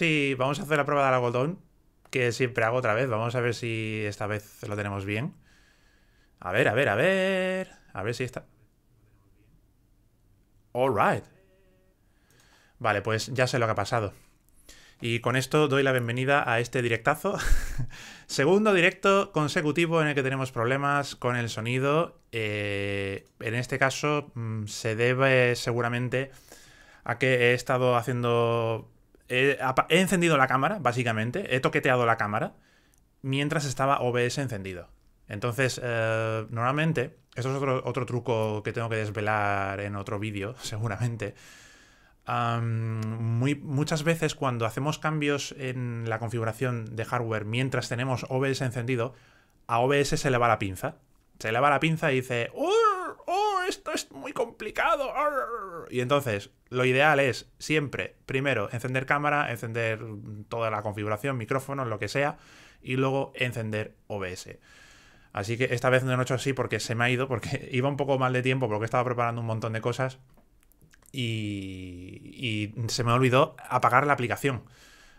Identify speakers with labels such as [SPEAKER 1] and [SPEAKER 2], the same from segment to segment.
[SPEAKER 1] Sí, vamos a hacer la prueba del algodón, que siempre hago otra vez. Vamos a ver si esta vez lo tenemos bien. A ver, a ver, a ver. A ver si está. Alright. Vale, pues ya sé lo que ha pasado. Y con esto doy la bienvenida a este directazo. Segundo directo consecutivo en el que tenemos problemas con el sonido. Eh, en este caso mm, se debe seguramente a que he estado haciendo he, encendido la cámara, básicamente, he toqueteado la cámara mientras estaba OBS encendido. Entonces, eh, normalmente, esto es otro, otro, truco que tengo que desvelar en otro vídeo, seguramente. muchas veces cuando hacemos cambios en la configuración de hardware mientras tenemos OBS encendido, a OBS se le va la pinza. Se le va la pinza y dice, oh, esto es muy complicado. Y entonces, lo ideal es siempre, primero, encender cámara, encender toda la configuración, micrófonos, lo que sea, y luego encender OBS. Así que esta vez no lo he hecho así porque se me ha ido, porque iba un poco mal de tiempo, porque estaba preparando un montón de cosas y, y se me olvidó apagar la aplicación.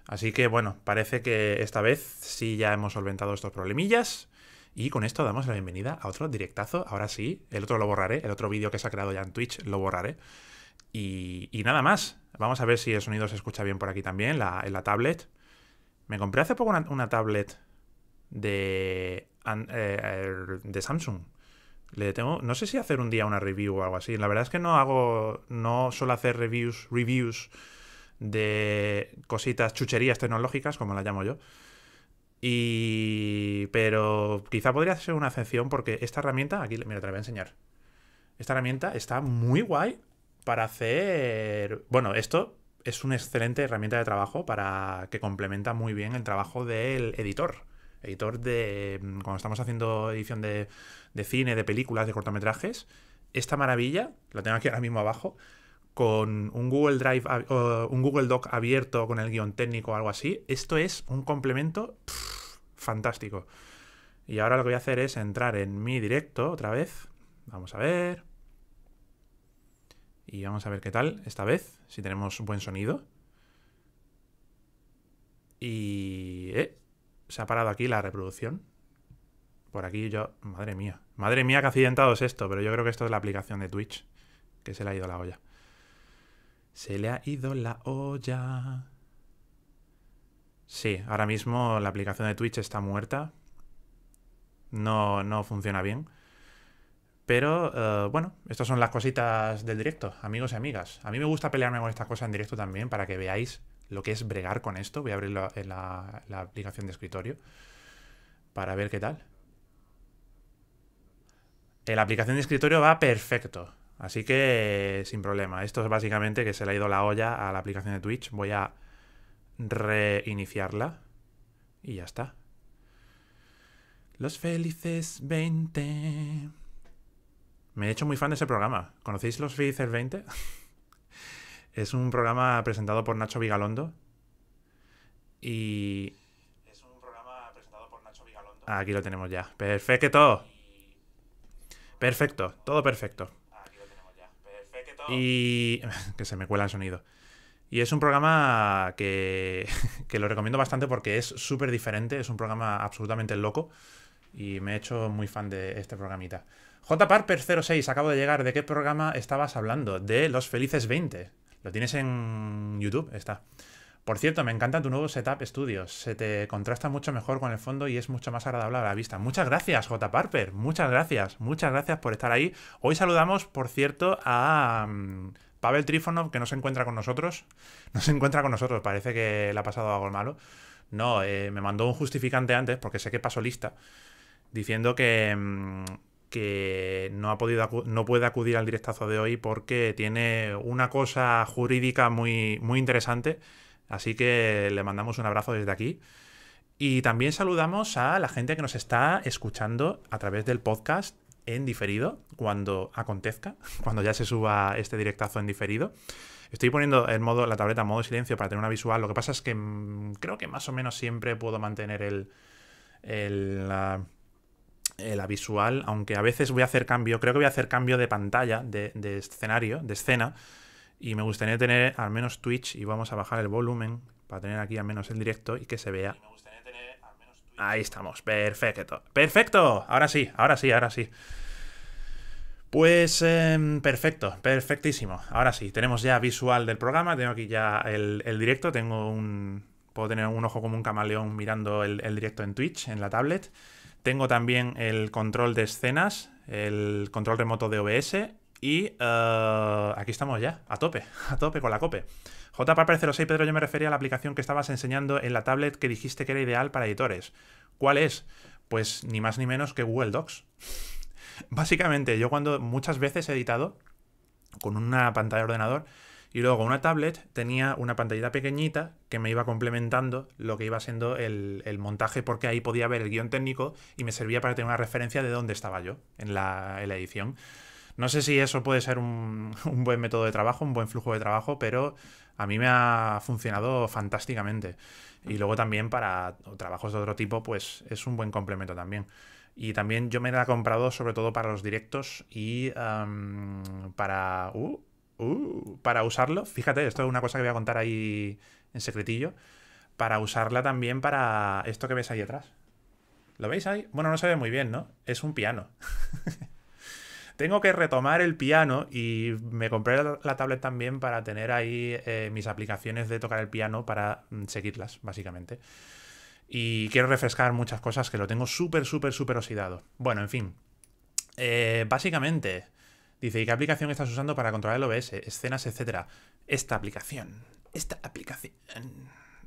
[SPEAKER 1] Así que bueno, parece que esta vez sí ya hemos solventado estos problemillas. Y con esto damos la bienvenida a otro directazo. Ahora sí, el otro lo borraré, el otro vídeo que se ha creado ya en Twitch lo borraré. Y, nada más. Vamos a ver si el sonido se escucha bien por aquí también, la, en la tablet. Me compré hace poco una, tablet de, eh, de Samsung. Le tengo, no sé si hacer un día una review o algo así. La verdad es que no hago, no suelo hacer reviews, reviews de cositas, chucherías tecnológicas, como la llamo yo. Y... Pero quizá podría ser una excepción porque esta herramienta, aquí, mira, te la voy a enseñar. Esta herramienta está muy guay para hacer... Bueno, esto es una excelente herramienta de trabajo para que complementa muy bien el trabajo del editor. Editor de... Mm, cuando estamos haciendo edición de, cine, de películas, de cortometrajes, esta maravilla, la tengo aquí ahora mismo abajo, con un Google Drive, un Google Doc abierto con el guión técnico o algo así, esto es un complemento fantástico. Y ahora lo que voy a hacer es entrar en mi directo otra vez. Vamos a ver. Y vamos a ver qué tal esta vez, si tenemos buen sonido. Y... Eh, se ha parado aquí la reproducción. Por aquí yo... Madre mía. Madre mía, que accidentado es esto. Pero yo creo que esto es la aplicación de Twitch. Que se le ha ido la olla. Se le ha ido la olla. Sí, ahora mismo la aplicación de Twitch está muerta. No, no funciona bien. Pero eh, bueno, estas son las cositas del directo, amigos y amigas. A mí me gusta pelearme con estas cosas en directo también para que veáis lo que es bregar con esto. Voy a abrir la, la aplicación de escritorio para ver qué tal. Eh, la aplicación de escritorio va perfecto. Así que sin problema. Esto es básicamente que se le ha ido la olla a la aplicación de Twitch. Voy a reiniciarla y ya está. Los felices 20. Me he hecho muy fan de ese programa. ¿Conocéis Los felices 20? es un programa presentado por Nacho Vigalondo. Y... Es un programa presentado por Nacho Vigalondo. Ah, aquí lo tenemos ya. Perfecto. Perfecto. Todo perfecto. Aquí lo tenemos ya. Perfecto. Y... que se me cuela el sonido. Y es un programa que, lo recomiendo bastante porque es súper diferente, es un programa absolutamente loco y me he hecho muy fan de este programita. JParper06, acabo de llegar. ¿De qué programa estabas hablando? De Los Felices 20. Lo tienes en YouTube, está. Por cierto, me encanta tu nuevo setup Estudios. Se te contrasta mucho mejor con el fondo y es mucho más agradable a la vista. Muchas gracias, J. Parper. Muchas gracias. Muchas gracias por estar ahí. Hoy saludamos, por cierto, a mm, Pavel Trifonov, que no se encuentra con nosotros, no se encuentra con nosotros, parece que le ha pasado algo malo. No, eh, me mandó un justificante antes, porque sé que pasó lista, diciendo que, mm, que no, ha podido no puede acudir al directazo de hoy porque tiene una cosa jurídica muy, muy interesante. Así que le mandamos un abrazo desde aquí. Y también saludamos a la gente que nos está escuchando a través del podcast en diferido cuando acontezca, cuando ya se suba este directazo en diferido. Estoy poniendo el modo, la tableta en modo silencio para tener una visual. Lo que pasa es que mm, creo que más o menos siempre puedo mantener el, eh, la, visual, aunque a veces voy a hacer cambio, creo que voy a hacer cambio de pantalla, de, de escenario, de escena. Y me gustaría tener al menos Twitch y vamos a bajar el volumen para tener aquí al menos el directo y que se vea Ahí estamos, perfecto. Perfecto, ahora sí, ahora sí, ahora sí. Pues em, perfecto, perfectísimo. Ahora sí, tenemos ya visual del programa, tengo aquí ya el, directo, tengo un... Puedo tener un ojo como un camaleón mirando el, el directo en Twitch, en la tablet. Tengo también el control de escenas, el control remoto de OBS, y eh, aquí estamos ya, a tope, a tope con la COPE. parece 06 Pedro, yo me refería a la aplicación que estabas enseñando en la tablet que dijiste que era ideal para editores. ¿Cuál es? Pues ni más ni menos que Google Docs. Básicamente, yo cuando muchas veces he editado con una pantalla de ordenador y luego una tablet tenía una pantallita pequeñita que me iba complementando lo que iba siendo el, montaje porque ahí podía ver el guión técnico y me servía para tener una referencia de dónde estaba yo en la, en la edición. No sé si eso puede ser un, buen método de trabajo, un buen flujo de trabajo, pero a mí me ha funcionado fantásticamente. Y luego también para trabajos de otro tipo, pues es un buen complemento también. Y también yo me la he comprado sobre todo para los directos y para... Uh, uh, para usarlo, fíjate, esto es una cosa que voy a contar ahí en secretillo, para usarla también para esto que ves ahí atrás. ¿Lo veis ahí? Bueno, no se ve muy bien, ¿no? Es un piano. tengo que retomar el piano y me compré la, tablet también para tener ahí eh, mis aplicaciones de tocar el piano para mm, seguirlas, básicamente. Y quiero refrescar muchas cosas que lo tengo súper, súper, súper oxidado. Bueno, en fin. Eh, básicamente, dice, ¿y qué aplicación estás usando para controlar el OBS? Escenas, etcétera. Esta aplicación. Esta aplicación.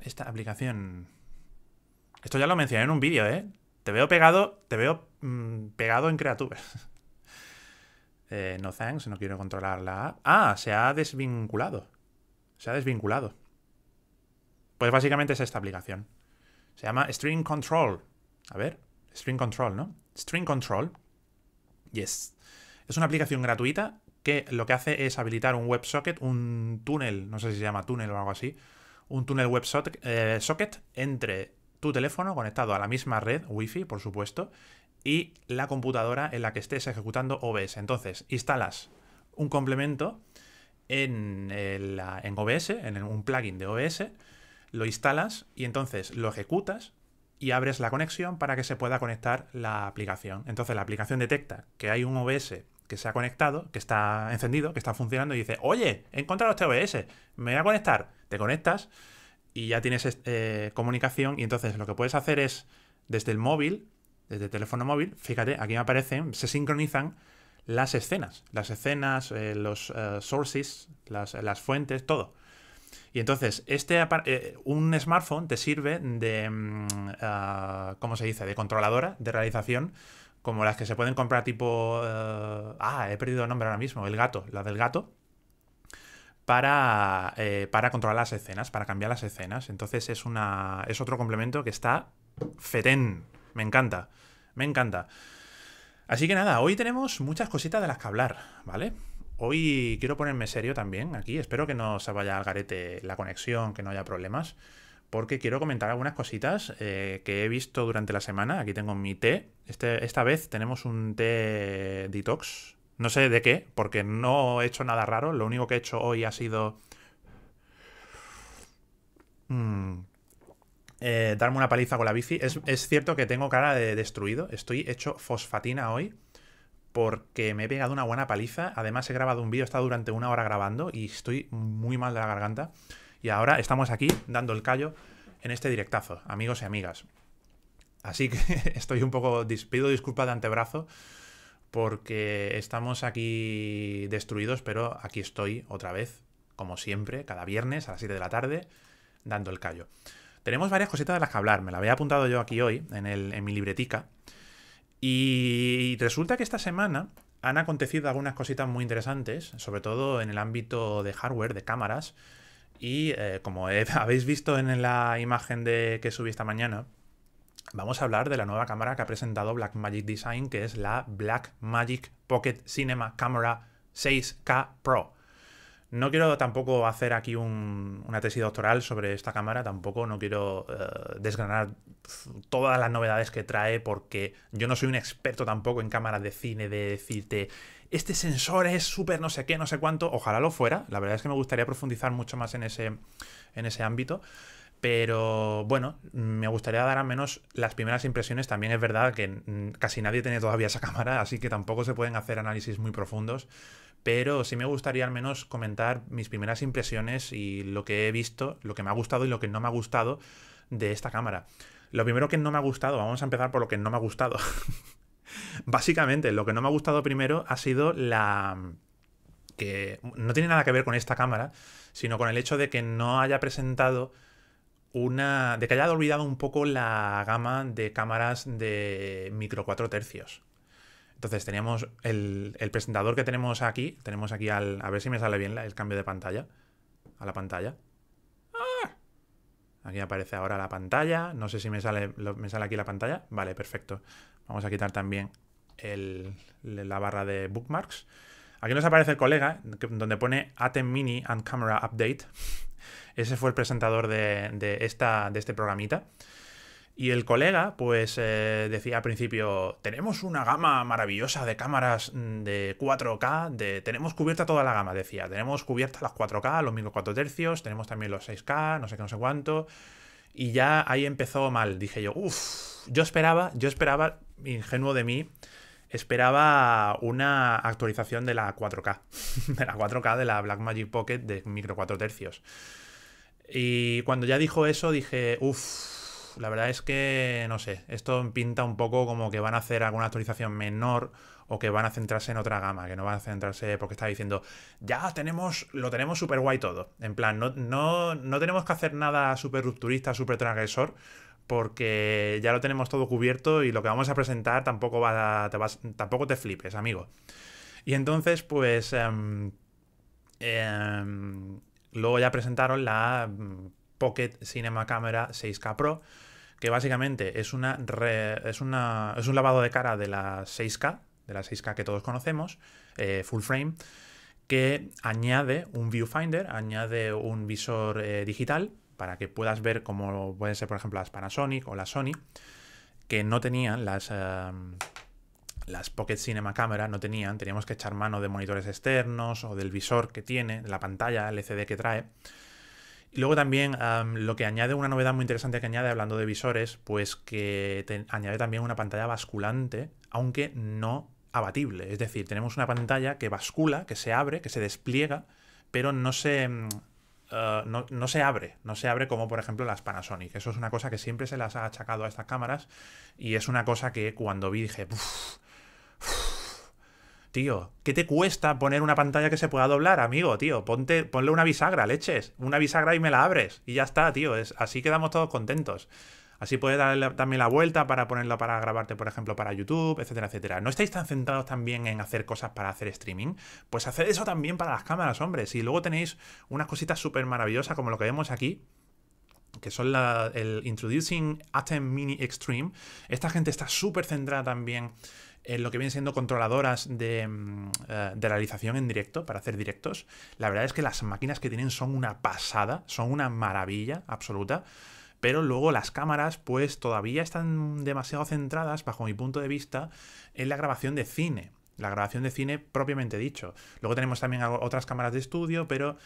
[SPEAKER 1] Esta aplicación. Esto ya lo mencioné en un vídeo, ¿eh? Te veo pegado, te veo mm, pegado en creatures. Eh, no thanks, no quiero controlar la app. Ah, se ha desvinculado. Se ha desvinculado. Pues básicamente es esta aplicación. Se llama String Control. A ver, String Control, ¿no? String Control. Yes. Es una aplicación gratuita que lo que hace es habilitar un WebSocket, un túnel, no sé si se llama túnel o algo así, un túnel WebSocket eh, socket entre tu teléfono conectado a la misma red Wi-Fi, por supuesto, y la computadora en la que estés ejecutando OBS. Entonces, instalas un complemento en, eh, en OBS, en un plugin de OBS, lo instalas y entonces lo ejecutas y abres la conexión para que se pueda conectar la aplicación. Entonces la aplicación detecta que hay un OBS que se ha conectado, que está encendido, que está funcionando y dice, oye, he encontrado este OBS, me voy a conectar. Te conectas y ya tienes eh, comunicación y entonces lo que puedes hacer es desde el móvil desde teléfono móvil, fíjate, aquí me aparecen, se sincronizan las escenas, las escenas, eh, los eh, sources, las, fuentes, todo. Y entonces, este eh, un smartphone te sirve de, mm, ah, ¿cómo se dice?, de controladora de realización, como las que se pueden comprar tipo, ah, he perdido el nombre ahora mismo, el gato, la del gato, para, para controlar las escenas, para cambiar las escenas. Entonces es, una, es otro complemento que está FETEN me encanta, me encanta. Así que nada, hoy tenemos muchas cositas de las que hablar, ¿vale? Hoy quiero ponerme serio también aquí. Espero que no se vaya al garete la conexión, que no haya problemas, porque quiero comentar algunas cositas eh, que he visto durante la semana. Aquí tengo mi té. Este, esta vez tenemos un té detox. No sé de qué, porque no he hecho nada raro. Lo único que he hecho hoy ha sido... Mm, eh, darme una paliza con la bici. Es, es, cierto que tengo cara de destruido. Estoy hecho fosfatina hoy porque me he pegado una buena paliza. Además, he grabado un vídeo, he estado durante una hora grabando y estoy muy mal de la garganta. Y ahora estamos aquí dando el callo en este directazo, amigos y amigas. Así que estoy un poco. Pido disculpas de antebrazo porque estamos aquí destruidos, pero aquí estoy otra vez, como siempre, cada viernes a las 7 de la tarde, dando el callo. Tenemos varias cositas de las que hablar, me la había apuntado yo aquí hoy, en, mi libretica. Y resulta que esta semana han acontecido algunas cositas muy interesantes, sobre todo en el ámbito de hardware, de cámaras. Y eh, como habéis visto en la imagen de, que subí esta mañana, vamos a hablar de la nueva cámara que ha presentado Blackmagic Design, que es la Blackmagic Pocket Cinema Camera 6K Pro. No quiero tampoco hacer aquí una tesis doctoral sobre esta cámara, tampoco no quiero eh, desgranar todas las novedades que trae porque yo no soy un experto tampoco en cámaras de cine, de decirte, este sensor es súper no sé qué, no sé cuánto, ojalá lo fuera, la verdad es que me gustaría profundizar mucho más en ese, en ese ámbito. Pero bueno, me gustaría dar al menos las primeras impresiones. También es verdad que mm, casi nadie tiene todavía esa cámara, así que tampoco se pueden hacer análisis muy profundos. Pero sí me gustaría al menos comentar mis primeras impresiones y lo que he visto, lo que me ha gustado y lo que no me ha gustado de esta cámara. Lo primero que no me ha gustado, vamos a empezar por lo que no me ha gustado. Básicamente, lo que no me ha gustado primero ha sido la, mm, que no tiene nada que ver con esta cámara, sino con el hecho de que no haya presentado una. de que haya olvidado un poco la gama de cámaras de micro 4 tercios. Entonces teníamos el, presentador que tenemos aquí, tenemos aquí al. A ver si me sale bien el cambio de pantalla. A la pantalla. ¡Ah! Aquí aparece ahora la pantalla. No sé si me sale, me sale aquí la pantalla. Vale, perfecto. Vamos a quitar también la barra de bookmarks. Aquí nos aparece el colega, donde pone Atem Mini and Camera Update. Ese fue el presentador de, esta, de este programita. Y el colega, pues, eh, decía al principio, tenemos una gama maravillosa de cámaras mm, de 4K, de, tenemos cubierta toda la gama, decía. Tenemos cubierta las 4K, los 4 tercios, tenemos también los 6K, no sé qué, no sé cuánto. Y ya ahí empezó mal, dije yo, uff, yo esperaba, yo esperaba, ingenuo de mí, esperaba una actualización de la 4K, de la 4K de la Blackmagic Pocket de micro 4 tercios. Y cuando ya dijo eso dije, uff, la verdad es que no sé, esto pinta un poco como que van a hacer alguna actualización menor o que van a centrarse en otra gama, que no van a centrarse porque está diciendo, ya tenemos, lo tenemos súper guay todo. En plan, no, no tenemos que hacer nada súper rupturista, súper transgresor, porque ya lo tenemos todo cubierto y lo que vamos a presentar tampoco, va te, tampoco te flipes, amigo. Y entonces, pues... Em, em, luego ya presentaron la mm, Pocket Cinema Camera 6K Pro, que básicamente es una, es, una es un lavado de cara de la 6K, de la 6K que todos conocemos, eh, full frame, que añade un viewfinder, añade un visor eh, digital para que puedas ver cómo pueden ser, por ejemplo, las Panasonic o las Sony, que no tenían las, em, las Pocket Cinema Camera, no tenían, teníamos que echar mano de monitores externos o del visor que tiene, la pantalla LCD que trae. Y luego también em, lo que añade, una novedad muy interesante que añade hablando de visores, pues que añade también una pantalla basculante, aunque no abatible. Es decir, tenemos una pantalla que bascula, que se abre, que se despliega, pero no se em, eh, no, se abre, no se abre como por ejemplo las Panasonic. Eso es una cosa que siempre se las ha achacado a estas cámaras y es una cosa que cuando vi dije, tío, ¿qué te cuesta poner una pantalla que se pueda doblar, amigo, tío? Ponte, ponle una bisagra, leches, una bisagra y me la abres y ya está, tío, es, así quedamos todos contentos. Así puedes darle también la vuelta para ponerlo para grabarte, por ejemplo, para YouTube, etcétera, etcétera. ¿No estáis tan centrados también en hacer cosas para hacer streaming? Pues haced eso también para las cámaras, hombre. Si luego tenéis unas cositas súper maravillosas como lo que vemos aquí, que son el Introducing Atem Mini Extreme. Esta gente está súper centrada también en lo que viene siendo controladoras de, mm, eh, de, realización en directo, para hacer directos. La verdad es que las máquinas que tienen son una pasada, son una maravilla absoluta pero luego las cámaras pues todavía están demasiado centradas, bajo mi punto de vista, en la grabación de cine, la grabación de cine propiamente dicho. Luego tenemos también otras cámaras de estudio, pero...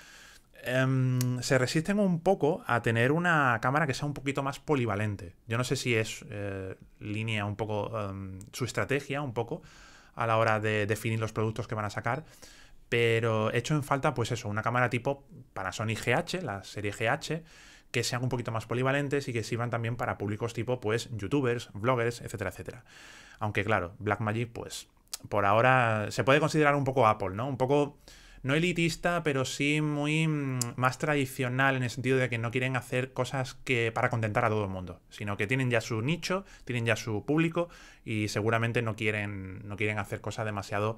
[SPEAKER 1] Em, se resisten un poco a tener una cámara que sea un poquito más polivalente. Yo no sé si es eh, línea un poco em, su estrategia un poco a la hora de definir los productos que van a sacar, pero he hecho en falta pues eso, una cámara tipo para Sony GH, la serie GH, que sean un poquito más polivalentes y que sirvan también para públicos tipo, pues, youtubers, vloggers, etcétera, etcétera. Aunque claro, Blackmagic, pues, por ahora se puede considerar un poco Apple, ¿no? Un poco, no elitista, pero sí muy mm, más tradicional en el sentido de que no quieren hacer cosas que para contentar a todo el mundo, sino que tienen ya su nicho, tienen ya su público y seguramente no quieren, no quieren hacer cosas demasiado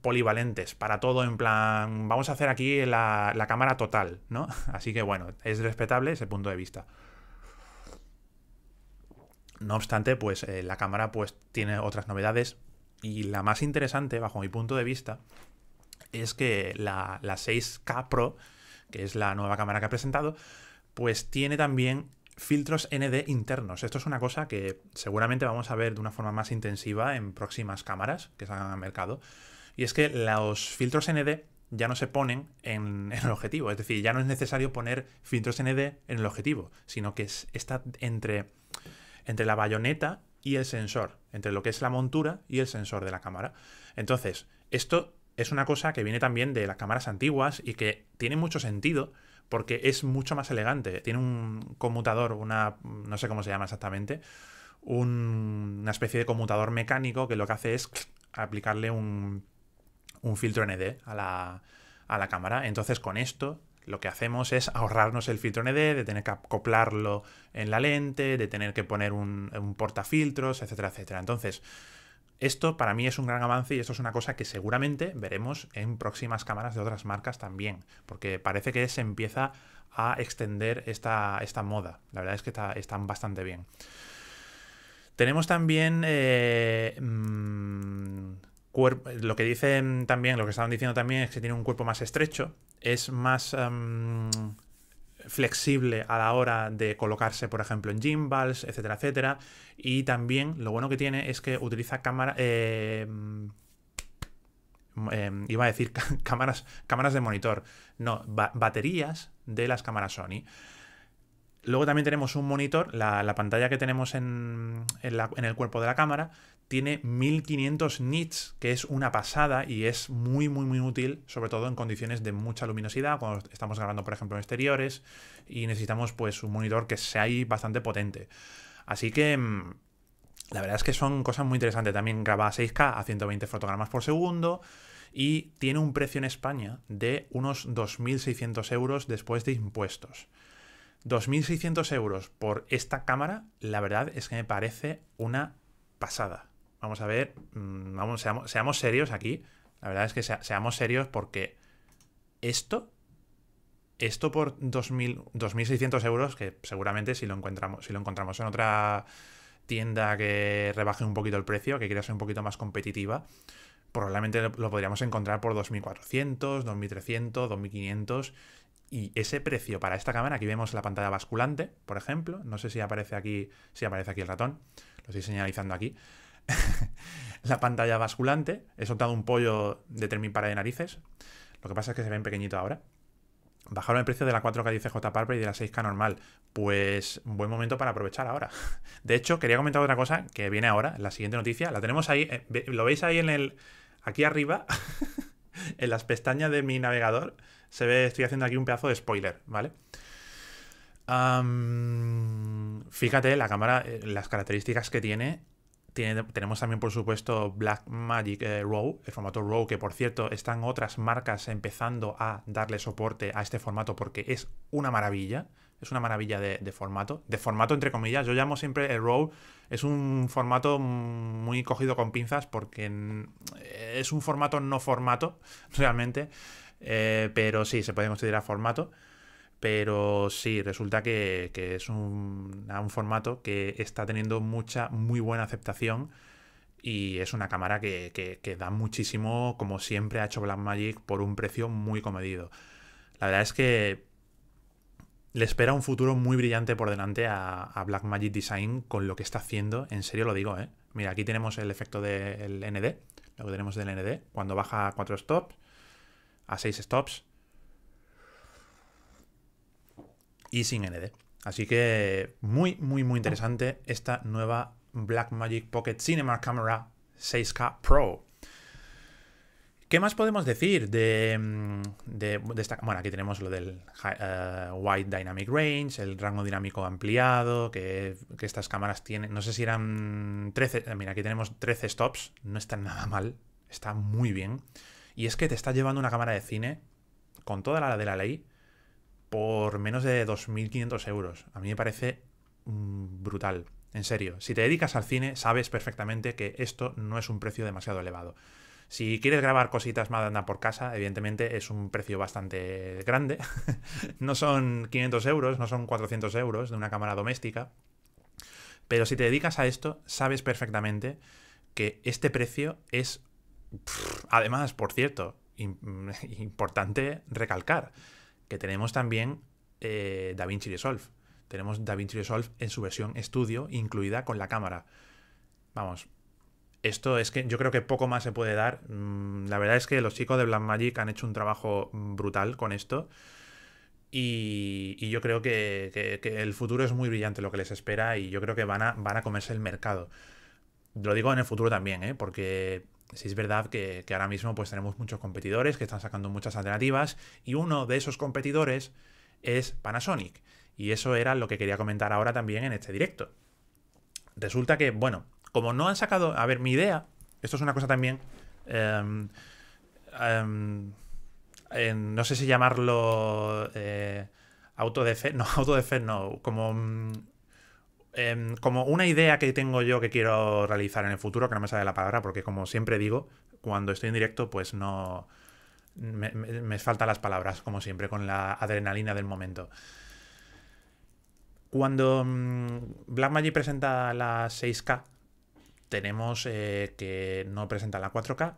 [SPEAKER 1] polivalentes para todo, en plan, vamos a hacer aquí la, cámara total, ¿no? Así que bueno, es respetable ese punto de vista. No obstante, pues eh, la cámara pues tiene otras novedades y la más interesante, bajo mi punto de vista, es que la, la 6K Pro, que es la nueva cámara que ha presentado, pues tiene también filtros ND internos. Esto es una cosa que seguramente vamos a ver de una forma más intensiva en próximas cámaras que salgan al mercado y es que los filtros ND ya no se ponen en, el objetivo. Es decir, ya no es necesario poner filtros ND en el objetivo, sino que está entre, entre la bayoneta y el sensor, entre lo que es la montura y el sensor de la cámara. Entonces, esto es una cosa que viene también de las cámaras antiguas y que tiene mucho sentido porque es mucho más elegante. Tiene un conmutador, una. no sé cómo se llama exactamente. una especie de conmutador mecánico que lo que hace es aplicarle un un filtro ND a la, cámara. Entonces con esto lo que hacemos es ahorrarnos el filtro ND, de tener que acoplarlo en la lente, de tener que poner un, un, portafiltros, etcétera, etcétera. Entonces, esto para mí es un gran avance y esto es una cosa que seguramente veremos en próximas cámaras de otras marcas también, porque parece que se empieza a extender esta, esta moda. La verdad es que está, están bastante bien. Tenemos también... Eh, mm, lo que dicen también, lo que estaban diciendo también es que tiene un cuerpo más estrecho, es más em, flexible a la hora de colocarse, por ejemplo, en gimbals, etcétera, etcétera. Y también lo bueno que tiene es que utiliza cámara. Eh, em, em, iba a decir cámaras, cámaras de monitor. No, baterías de las cámaras Sony. Luego también tenemos un monitor, la, pantalla que tenemos en, el cuerpo de la cámara tiene 1500 nits, que es una pasada y es muy, muy, muy útil, sobre todo en condiciones de mucha luminosidad, cuando estamos grabando, por ejemplo, en exteriores y necesitamos pues un monitor que sea bastante potente. Así que mm, la verdad es que son cosas muy interesantes. También graba 6K a 120 fotogramas por segundo y tiene un precio en España de unos 2.600 euros después de impuestos. 2.600 euros por esta cámara, la verdad es que me parece una pasada. Vamos a ver, mm, vamos, seamos, serios aquí. La verdad es que seamos serios porque esto, esto por 2.600 euros, que seguramente si lo, encontramos, si lo encontramos en otra tienda que rebaje un poquito el precio, que quiera ser un poquito más competitiva, probablemente lo podríamos encontrar por 2.400, 2.300, 2.500 y ese precio para esta cámara, aquí vemos la pantalla basculante, por ejemplo, no sé si aparece aquí, si aparece aquí el ratón, lo estoy señalizando aquí. la pantalla basculante, he soltado un pollo de termin para de narices, lo que pasa es que se ven pequeñito ahora. Bajaron el precio de la 4K dice j Parper y de la 6K normal. Pues buen momento para aprovechar ahora. De hecho, quería comentar otra cosa que viene ahora, la siguiente noticia. La tenemos ahí, eh, lo veis ahí en el. aquí arriba, en las pestañas de mi navegador se ve, estoy haciendo aquí un pedazo de spoiler, ¿vale? fíjate, la cámara, eh, las características que tiene, tiene. tenemos también, por supuesto, black magic eh, RAW, el formato RAW, que por cierto están otras marcas empezando a darle soporte a este formato porque es una maravilla. Es una maravilla de, de formato. De formato, entre comillas, yo llamo siempre el RAW. Es un formato muy cogido con pinzas porque es un formato no formato, realmente. Eh, pero sí, se puede a formato. Pero sí, resulta que, es un, formato que está teniendo mucha, muy buena aceptación. Y es una cámara que, da muchísimo, como siempre ha hecho Blackmagic, por un precio muy comedido. La verdad es que le espera un futuro muy brillante por delante a, Blackmagic Design con lo que está haciendo. En serio lo digo, ¿eh? Mira, aquí tenemos el efecto del ND, lo tenemos del ND, cuando baja a 4 stops a 6 stops y sin ND. Así que muy, muy, muy interesante esta nueva Blackmagic Pocket Cinema Camera 6K Pro. ¿Qué más podemos decir de, mm, de, esta? Bueno, aquí tenemos lo del white eh, Wide Dynamic Range, el rango dinámico ampliado, que, que, estas cámaras tienen. No sé si eran 13. Eh, mira, aquí tenemos 13 stops. No está nada mal. Está muy bien. Y es que te estás llevando una cámara de cine, con toda la de la ley, por menos de 2.500 euros. A mí me parece mm, brutal. En serio, si te dedicas al cine, sabes perfectamente que esto no es un precio demasiado elevado. Si quieres grabar cositas más anda por casa, evidentemente es un precio bastante grande. no son 500 euros, no son 400 euros de una cámara doméstica. Pero si te dedicas a esto, sabes perfectamente que este precio es además, por cierto, importante recalcar que tenemos también eh, DaVinci Resolve. Tenemos DaVinci Resolve en su versión estudio, incluida con la cámara. Vamos, esto es que yo creo que poco más se puede dar. Mm, la verdad es que los chicos de Blackmagic han hecho un trabajo brutal con esto. Y, yo creo que, el futuro es muy brillante lo que les espera y yo creo que van a, van a comerse el mercado. Lo digo en el futuro también, ¿eh? porque si es verdad que, ahora mismo pues tenemos muchos competidores que están sacando muchas alternativas y uno de esos competidores es Panasonic. Y eso era lo que quería comentar ahora también en este directo. Resulta que, bueno, como no han sacado, a ver, mi idea, esto es una cosa también, em, em, no sé si llamarlo eh, no, autodefensa, no, como... Mm, Em, como una idea que tengo yo que quiero realizar en el futuro, que no me sale la palabra, porque como siempre digo, cuando estoy en directo, pues no. Me, faltan las palabras, como siempre, con la adrenalina del momento. Cuando mm, Blackmagic presenta la 6K, tenemos eh, que no presenta la 4K,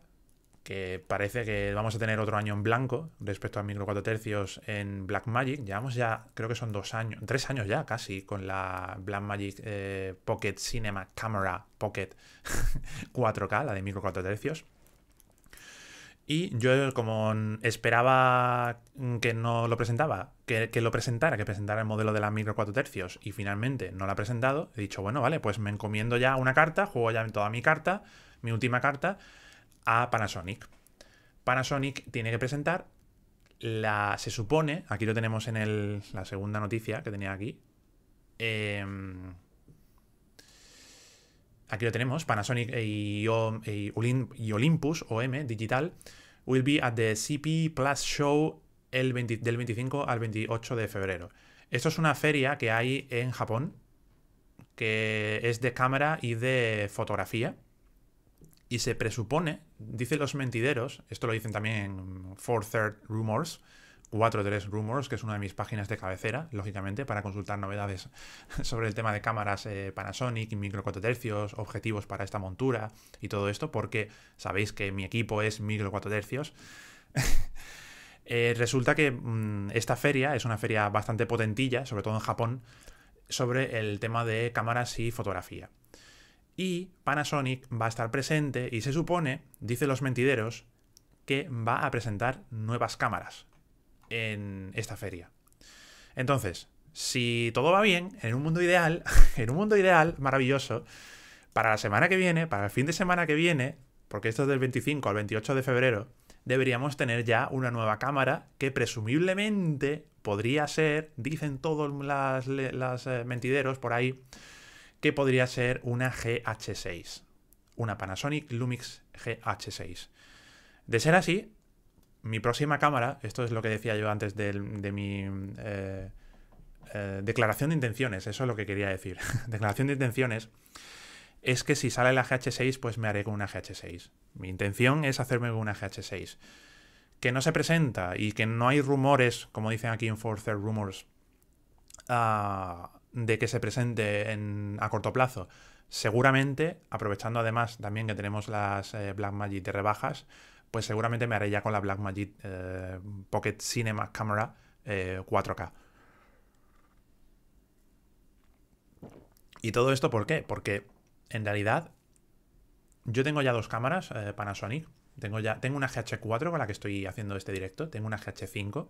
[SPEAKER 1] que parece que vamos a tener otro año en blanco respecto a micro 4 tercios en Blackmagic. Llevamos ya, creo que son dos años, tres años ya casi, con la Blackmagic eh, Pocket Cinema Camera Pocket 4K, la de micro 4 tercios. Y yo, como esperaba que no lo presentaba, que, que, lo presentara, que presentara el modelo de la micro 4 tercios, y finalmente no la ha presentado, he dicho, bueno, vale, pues me encomiendo ya una carta, juego ya en toda mi carta, mi última carta, a Panasonic. Panasonic tiene que presentar la. Se supone, aquí lo tenemos en el, la segunda noticia que tenía aquí. Em, aquí lo tenemos, Panasonic e, e, y, Olympus OM Digital will be at the CP Plus Show del 25 al 28 de febrero. Esto es una feria que hay en Japón que es de cámara y de fotografía. Y se presupone, dicen los mentideros, esto lo dicen también 4-3 Rumors, 4-3 Rumors, que es una de mis páginas de cabecera, lógicamente, para consultar novedades sobre el tema de cámaras eh, Panasonic, micro 4 tercios, objetivos para esta montura y todo esto, porque sabéis que mi equipo es micro 4 tercios. Eh, resulta que mm, esta feria es una feria bastante potentilla, sobre todo en Japón, sobre el tema de cámaras y fotografía. Y Panasonic va a estar presente y se supone, dicen los mentideros, que va a presentar nuevas cámaras en esta feria. Entonces, si todo va bien, en un mundo ideal, en un mundo ideal maravilloso, para la semana que viene, para el fin de semana que viene, porque esto es del 25 al 28 de febrero, deberíamos tener ya una nueva cámara que presumiblemente podría ser, dicen todos los eh, mentideros por ahí, que podría ser una GH6, una Panasonic Lumix GH6. De ser así, mi próxima cámara, esto es lo que decía yo antes de, mi eh, eh, declaración de intenciones, eso es lo que quería decir, declaración de intenciones, es que si sale la GH6, pues me haré con una GH6. Mi intención es hacerme con una GH6. Que no se presenta y que no hay rumores, como dicen aquí en Forcer Rumors, uh, de que se presente a corto plazo. Seguramente, aprovechando además también que tenemos las eh, Blackmagic de rebajas, pues seguramente me haré ya con la Blackmagic eh, Pocket Cinema Camera 4K. Eh, ¿Y todo esto por qué? Porque en realidad yo tengo ya dos cámaras Panasonic. Tengo ya tengo una GH4 con la que estoy haciendo este directo, tengo una GH5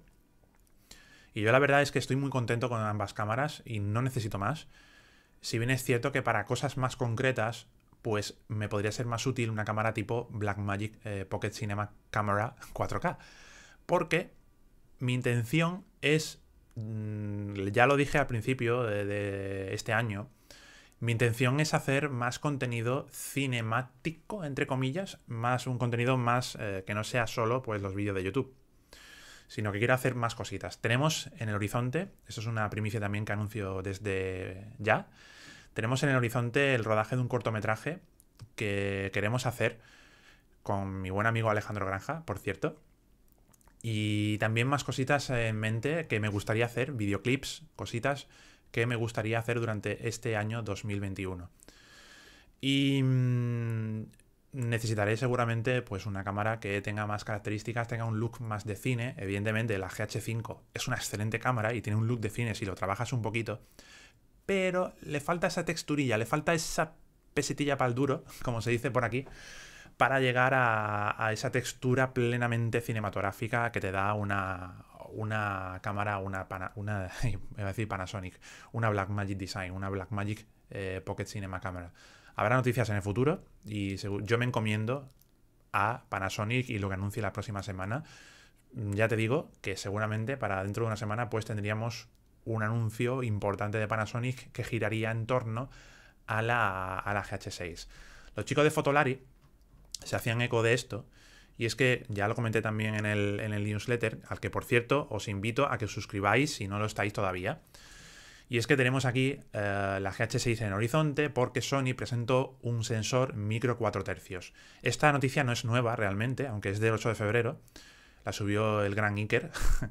[SPEAKER 1] y yo la verdad es que estoy muy contento con ambas cámaras y no necesito más. Si bien es cierto que para cosas más concretas, pues me podría ser más útil una cámara tipo Blackmagic eh, Pocket Cinema Camera 4K. Porque mi intención es, mm, ya lo dije al principio de, este año, mi intención es hacer más contenido cinemático, entre comillas, más un contenido más eh, que no sea solo pues los vídeos de YouTube sino que quiero hacer más cositas. Tenemos en el horizonte, eso es una primicia también que anuncio desde ya, tenemos en el horizonte el rodaje de un cortometraje que queremos hacer con mi buen amigo Alejandro Granja, por cierto. Y también más cositas en mente que me gustaría hacer, videoclips, cositas que me gustaría hacer durante este año 2021. Y mm, necesitaré seguramente pues una cámara que tenga más características, tenga un look más de cine. Evidentemente la GH5 es una excelente cámara y tiene un look de cine si lo trabajas un poquito, pero le falta esa texturilla, le falta esa pesetilla para el duro, como se dice por aquí, para llegar a, esa textura plenamente cinematográfica que te da una, una cámara, una, pana, una a decir Panasonic, una Blackmagic Design, una Blackmagic magic eh, Pocket Cinema Camera. Habrá noticias en el futuro y yo me encomiendo a Panasonic y lo que anuncie la próxima semana. Mm, ya te digo que seguramente para dentro de una semana pues tendríamos un anuncio importante de Panasonic que giraría en torno a la, a GH6. Los chicos de Fotolari se hacían eco de esto y es que ya lo comenté también en el, en el newsletter, al que por cierto os invito a que os suscribáis si no lo estáis todavía. Y es que tenemos aquí eh, la GH6 en horizonte porque Sony presentó un sensor micro 4 tercios. Esta noticia no es nueva realmente, aunque es del 8 de febrero. La subió el gran Iker.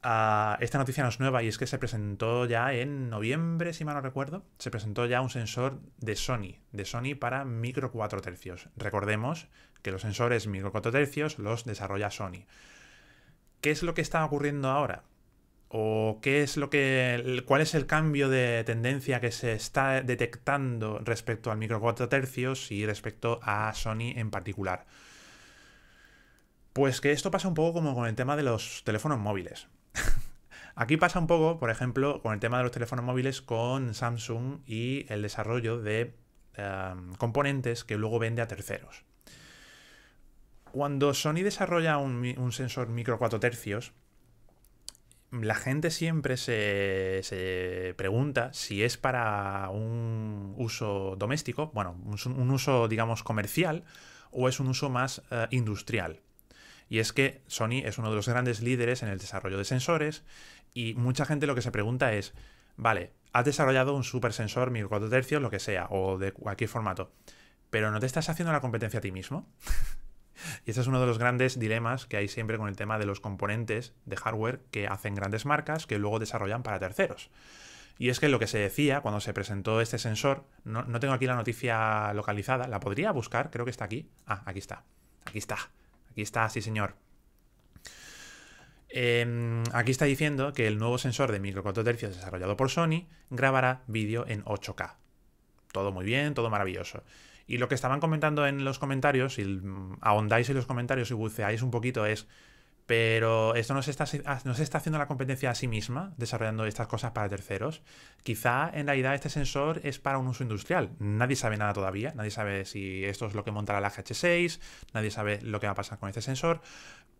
[SPEAKER 1] Ah, esta noticia no es nueva y es que se presentó ya en noviembre, si mal no recuerdo, se presentó ya un sensor de Sony, de Sony para micro 4 tercios. Recordemos que los sensores micro 4 tercios los desarrolla Sony. ¿Qué es lo que está ocurriendo ahora? ¿O qué es lo que. cuál es el cambio de tendencia que se está detectando respecto al micro 4 tercios y respecto a Sony en particular? Pues que esto pasa un poco como con el tema de los teléfonos móviles. Aquí pasa un poco, por ejemplo, con el tema de los teléfonos móviles con Samsung y el desarrollo de em, componentes que luego vende a terceros. Cuando Sony desarrolla un, un sensor micro 4 tercios, la gente siempre se, pregunta si es para un uso doméstico, bueno, un, uso, digamos, comercial, o es un uso más eh, industrial. Y es que Sony es uno de los grandes líderes en el desarrollo de sensores y mucha gente lo que se pregunta es, vale, has desarrollado un super supersensor cuatro tercios, lo que sea, o de cualquier formato, pero ¿no te estás haciendo la competencia a ti mismo? Y ese es uno de los grandes dilemas que hay siempre con el tema de los componentes de hardware que hacen grandes marcas que luego desarrollan para terceros. Y es que lo que se decía cuando se presentó este sensor, no, tengo aquí la noticia localizada, la podría buscar, creo que está aquí. Ah, aquí está, aquí está, aquí está, sí señor. Em, aquí está diciendo que el nuevo sensor de micro 4 tercios desarrollado por Sony grabará vídeo en 8K. Todo muy bien, todo maravilloso. Y lo que estaban comentando en los comentarios, si mm, ahondáis en los comentarios y buceáis un poquito, es. Pero esto no se, está, ah, no se está haciendo la competencia a sí misma, desarrollando estas cosas para terceros. Quizá en realidad este sensor es para un uso industrial. Nadie sabe nada todavía. Nadie sabe si esto es lo que montará la GH6. Nadie sabe lo que va a pasar con este sensor.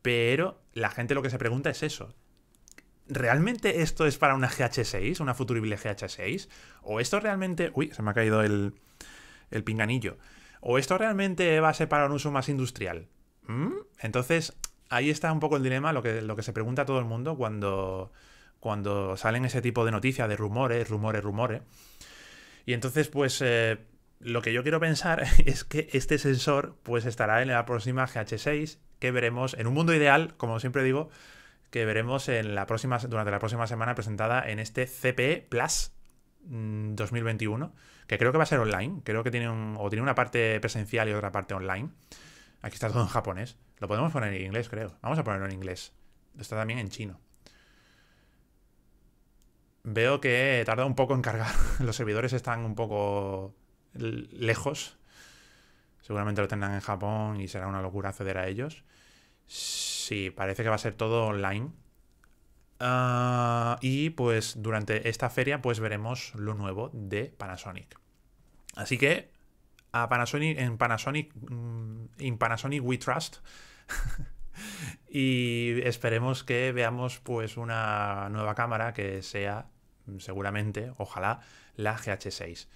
[SPEAKER 1] Pero la gente lo que se pregunta es eso. ¿realmente esto es para una GH6, una futurible GH6? ¿O esto realmente... Uy, se me ha caído el, el pinganillo. ¿O esto realmente va a ser para un uso más industrial? ¿Mm? Entonces, ahí está un poco el dilema, lo que, lo que se pregunta a todo el mundo cuando, cuando salen ese tipo de noticias, de rumores, rumores, rumores. Y entonces, pues, eh, lo que yo quiero pensar es que este sensor, pues, estará en la próxima GH6, que veremos en un mundo ideal, como siempre digo, que veremos en la próxima, durante la próxima semana presentada en este CPE Plus 2021. Mm, que creo que va a ser online, creo que tiene, o tiene una parte presencial y otra parte online. Aquí está todo en japonés. Lo podemos poner en inglés, creo. Vamos a ponerlo en inglés. Está también en chino. Veo que tarda un poco en cargar. Los servidores están un poco lejos. Seguramente lo tendrán en Japón y será una locura acceder a ellos. Sí, parece que va a ser todo online. Ah, y pues durante esta feria pues veremos lo nuevo de Panasonic. Así que a Panasonic, en Panasonic, en mm, Panasonic we trust. y esperemos que veamos pues una nueva cámara que sea mm, seguramente, ojalá, la GH6.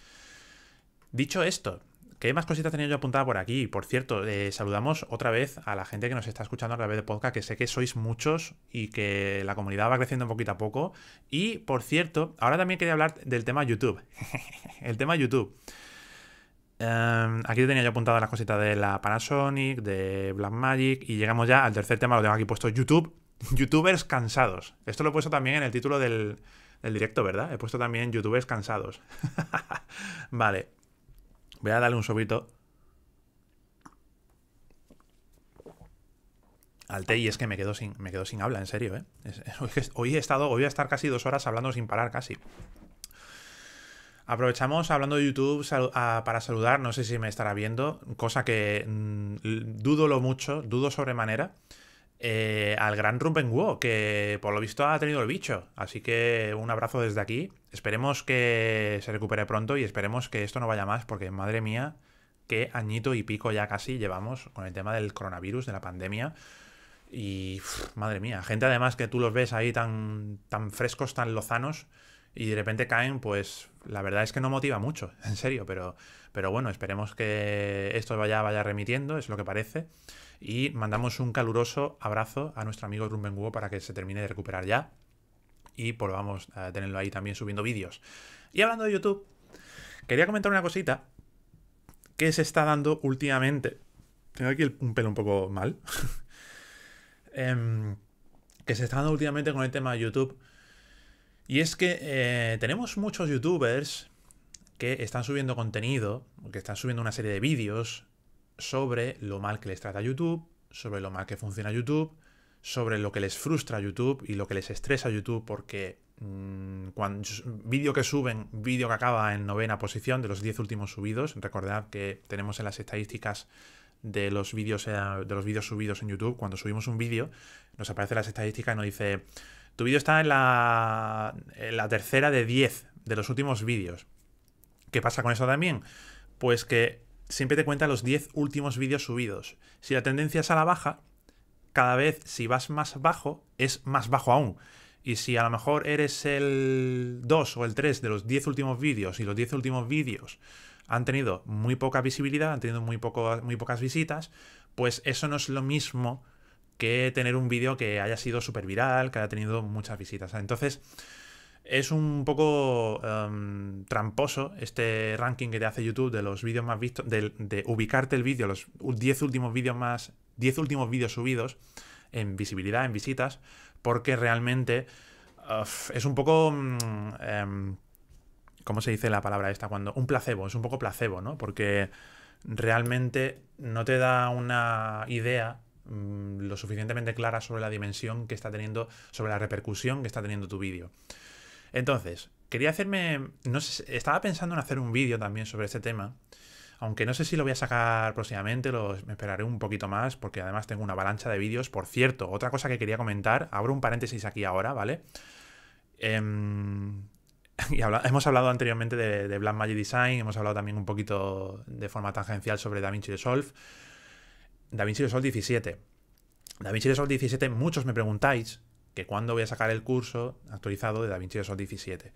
[SPEAKER 1] Dicho esto, ¿Qué más cositas tenía yo apuntada por aquí? Por cierto, eh, saludamos otra vez a la gente que nos está escuchando a través de podcast, que sé que sois muchos y que la comunidad va creciendo poquito a poco. Y, por cierto, ahora también quería hablar del tema YouTube. el tema YouTube. Em, aquí tenía yo apuntada las cositas de la Panasonic, de Blackmagic, y llegamos ya al tercer tema, lo tengo aquí puesto YouTube. Youtubers cansados. Esto lo he puesto también en el título del, del directo, ¿verdad? He puesto también Youtubers cansados. vale. Voy a darle un sobrito Al té y es que me quedo sin, me sin habla, en serio, ¿eh? hoy, he estado, voy a estar casi dos horas hablando sin parar, casi. Aprovechamos hablando de YouTube para saludar, no sé si me estará viendo, cosa que mm, dudo lo mucho, dudo sobremanera. Eh, al gran Wu que por lo visto ha tenido el bicho. Así que un abrazo desde aquí. Esperemos que se recupere pronto y esperemos que esto no vaya más, porque madre mía, qué añito y pico ya casi llevamos con el tema del coronavirus, de la pandemia. Y madre mía, gente además que tú los ves ahí tan, tan frescos, tan lozanos, y de repente caen, pues la verdad es que no motiva mucho, en serio, pero, pero bueno, esperemos que esto vaya, vaya remitiendo, es lo que parece. Y mandamos un caluroso abrazo a nuestro amigo Rumben para que se termine de recuperar ya y volvamos a tenerlo ahí también subiendo vídeos. Y hablando de YouTube, quería comentar una cosita que se está dando últimamente. Tengo aquí un pelo un poco mal. Em, que se está dando últimamente con el tema de YouTube. Y es que eh, tenemos muchos youtubers que están subiendo contenido, que están subiendo una serie de vídeos, sobre lo mal que les trata YouTube, sobre lo mal que funciona YouTube, sobre lo que les frustra YouTube y lo que les estresa YouTube porque mm, cuando vídeo que suben, vídeo que acaba en novena posición de los 10 últimos subidos, recordad que tenemos en las estadísticas de los vídeos eh, de los vídeos subidos en YouTube, cuando subimos un vídeo, nos aparece las estadísticas y nos dice, tu vídeo está en la, en la tercera de 10 de los últimos vídeos. ¿Qué pasa con eso también? Pues que siempre te cuenta los 10 últimos vídeos subidos. Si la tendencia es a la baja, cada vez si vas más bajo, es más bajo aún. Y si a lo mejor eres el 2 o el 3 de los 10 últimos vídeos y los 10 últimos vídeos han tenido muy poca visibilidad, han tenido muy, poco, muy pocas visitas, pues eso no es lo mismo que tener un vídeo que haya sido súper viral, que haya tenido muchas visitas. Entonces, es un poco em, tramposo este ranking que te hace YouTube de los vídeos más vistos, de, ubicarte el vídeo, los 10 últimos vídeos más, 10 últimos vídeos subidos en visibilidad, en visitas, porque realmente es un poco... Mm, em, ¿Cómo se dice la palabra esta? Cuando. Un placebo, es un poco placebo, ¿no? Porque realmente no te da una idea mm, lo suficientemente clara sobre la dimensión que está teniendo, sobre la repercusión que está teniendo tu vídeo. Entonces, quería hacerme. No estaba pensando en hacer un vídeo también sobre este tema. Aunque no sé si lo voy a sacar próximamente, lo, me esperaré un poquito más, porque además tengo una avalancha de vídeos. Por cierto, otra cosa que quería comentar, abro un paréntesis aquí ahora, ¿vale? Em, y hemos hablado anteriormente de, de Black Magic Design, hemos hablado también un poquito de forma tangencial sobre DaVinci Resolve. DaVinci Resolve 17. DaVinci Resolve 17, muchos me preguntáis que cuando voy a sacar el curso actualizado de DaVinci Resolve 17.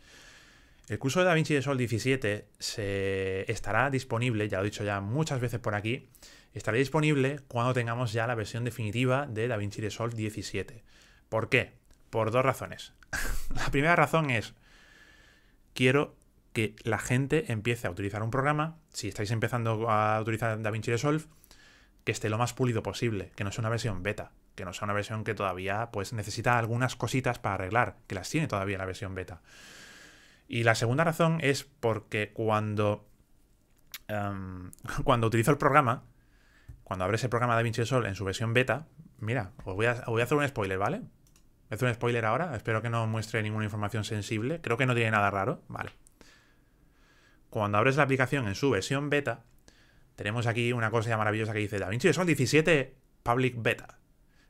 [SPEAKER 1] El curso de DaVinci Resolve 17 se estará disponible, ya lo he dicho ya muchas veces por aquí, estará disponible cuando tengamos ya la versión definitiva de DaVinci Resolve 17. ¿Por qué? Por dos razones. la primera razón es, quiero que la gente empiece a utilizar un programa, si estáis empezando a utilizar DaVinci Resolve, que esté lo más pulido posible, que no sea una versión beta que no sea una versión que todavía pues necesita algunas cositas para arreglar, que las tiene todavía la versión beta. Y la segunda razón es porque cuando, em, cuando utilizo el programa, cuando abres el programa DaVinci Resolve en su versión beta, mira, os voy a, hacer un spoiler, ¿vale? Voy a hacer un spoiler ahora, espero que no muestre ninguna información sensible, creo que no tiene nada raro, vale. Cuando abres la aplicación en su versión beta, tenemos aquí una cosa maravillosa que dice DaVinci Resolve 17 Public Beta.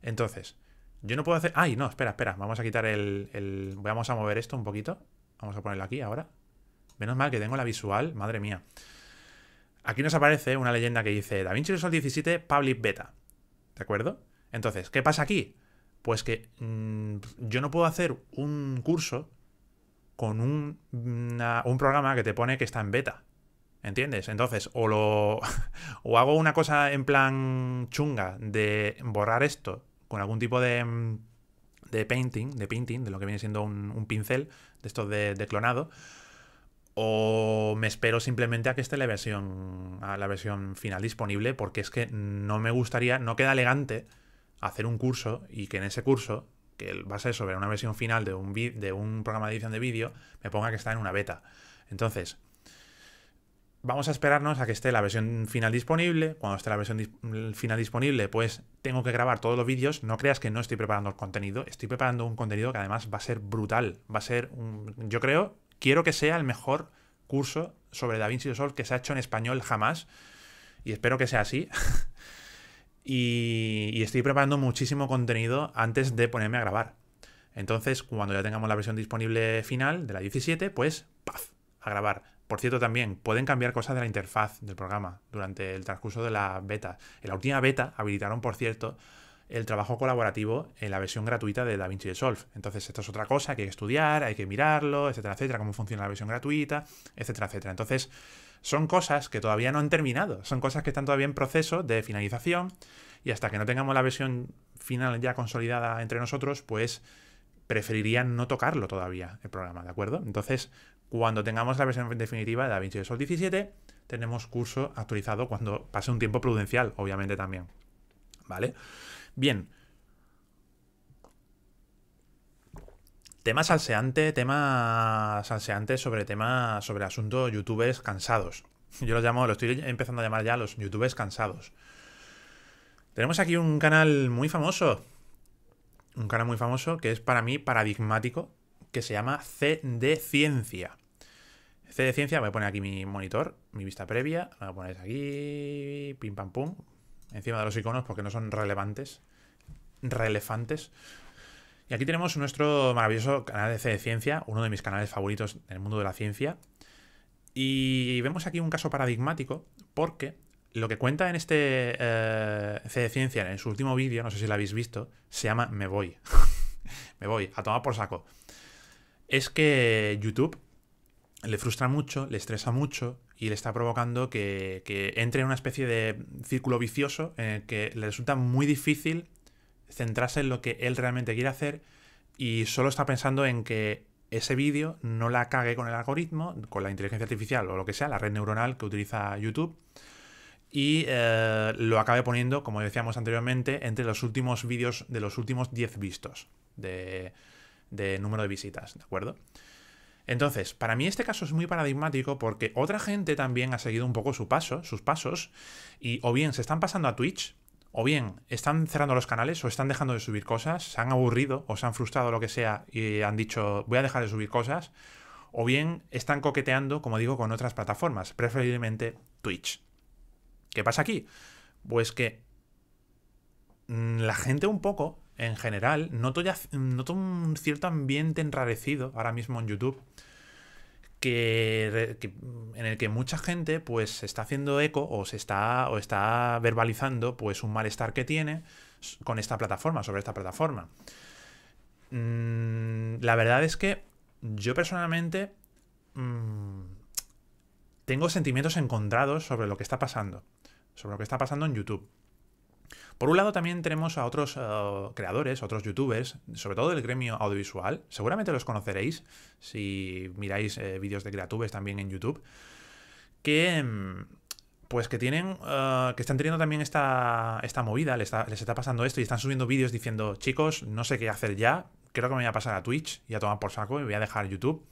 [SPEAKER 1] Entonces, yo no puedo hacer... ¡Ay, no! Espera, espera. Vamos a quitar el, Vamos a mover esto un poquito. Vamos a ponerlo aquí ahora. Menos mal que tengo la visual. Madre mía. Aquí nos aparece una leyenda que dice Da Vinci Resolve 17 Public Beta. ¿De acuerdo? Entonces, ¿qué pasa aquí? Pues que mm, yo no puedo hacer un curso con un, un, programa que te pone que está en beta. ¿Entiendes? Entonces, o lo. o hago una cosa en plan chunga de borrar esto con algún tipo de, mm, de painting, de painting, de lo que viene siendo un, un pincel, de estos de, clonado, o me espero simplemente a que esté la versión, a la versión final disponible, porque es que no me gustaría, no queda elegante hacer un curso y que en ese curso, que va a ser sobre una versión final de un, de un programa de edición de vídeo, me ponga que está en una beta. Entonces, vamos a esperarnos a que esté la versión final disponible. Cuando esté la versión final disponible, pues tengo que grabar todos los vídeos. No creas que no estoy preparando el contenido. Estoy preparando un contenido que además va a ser brutal. Va a ser, un, yo creo, quiero que sea el mejor curso sobre DaVinci Resolve que se ha hecho en español jamás. Y espero que sea así. y, y estoy preparando muchísimo contenido antes de ponerme a grabar. Entonces, cuando ya tengamos la versión disponible final de la 17, pues, ¡paf! a grabar. Por cierto, también pueden cambiar cosas de la interfaz del programa durante el transcurso de la beta. En la última beta habilitaron, por cierto, el trabajo colaborativo en la versión gratuita de DaVinci Resolve. Entonces, esto es otra cosa, hay que estudiar, hay que mirarlo, etcétera, etcétera, cómo funciona la versión gratuita, etcétera, etcétera. Entonces, son cosas que todavía no han terminado, son cosas que están todavía en proceso de finalización y hasta que no tengamos la versión final ya consolidada entre nosotros, pues preferirían no tocarlo todavía el programa, ¿de acuerdo? Entonces, cuando tengamos la versión definitiva de DaVinci Resolve 17, tenemos curso actualizado cuando pase un tiempo prudencial, obviamente también. ¿Vale? Bien. Tema salseante, tema salseante sobre tema sobre asunto youtubers cansados. Yo los llamo, lo estoy empezando a llamar ya los youtubers cansados. Tenemos aquí un canal muy famoso un canal muy famoso que es para mí paradigmático, que se llama C de Ciencia. C de Ciencia, voy a poner aquí mi monitor, mi vista previa, la voy aquí, pim pam pum, encima de los iconos porque no son relevantes, relevantes. Y aquí tenemos nuestro maravilloso canal de C de Ciencia, uno de mis canales favoritos en el mundo de la ciencia. Y vemos aquí un caso paradigmático porque lo que cuenta en este eh, de Ciencia, en su último vídeo, no sé si lo habéis visto, se llama Me voy. me voy, a tomar por saco. Es que YouTube le frustra mucho, le estresa mucho y le está provocando que, que entre en una especie de círculo vicioso en el que le resulta muy difícil centrarse en lo que él realmente quiere hacer y solo está pensando en que ese vídeo no la cague con el algoritmo, con la inteligencia artificial o lo que sea, la red neuronal que utiliza YouTube y eh, lo acabé poniendo, como decíamos anteriormente, entre los últimos vídeos de los últimos 10 vistos de, de número de visitas, ¿de acuerdo? Entonces, para mí este caso es muy paradigmático porque otra gente también ha seguido un poco su paso, sus pasos, y o bien se están pasando a Twitch, o bien están cerrando los canales, o están dejando de subir cosas, se han aburrido, o se han frustrado lo que sea y han dicho voy a dejar de subir cosas, o bien están coqueteando, como digo, con otras plataformas, preferiblemente Twitch, ¿Qué pasa aquí? Pues que mm, la gente un poco, en general, noto, un cierto ambiente enrarecido ahora mismo en YouTube. Que, mm, en el que mucha gente pues se está haciendo eco o se está o está verbalizando pues un malestar que tiene con esta plataforma sobre esta plataforma mm, la verdad es que yo personalmente tengo sentimientos encontrados sobre lo que está pasando sobre lo que está pasando en YouTube. Por un lado también tenemos a otros eh, creadores, otros youtubers, sobre todo del gremio audiovisual, seguramente los conoceréis si miráis eh, vídeos de Creatubes también en YouTube, que... Mm, pues que tienen, eh, que están teniendo también esta, esta movida, les está, les está pasando esto y están subiendo vídeos diciendo, chicos, no sé qué hacer ya, creo que me voy a pasar a Twitch y a tomar por saco y voy a dejar YouTube.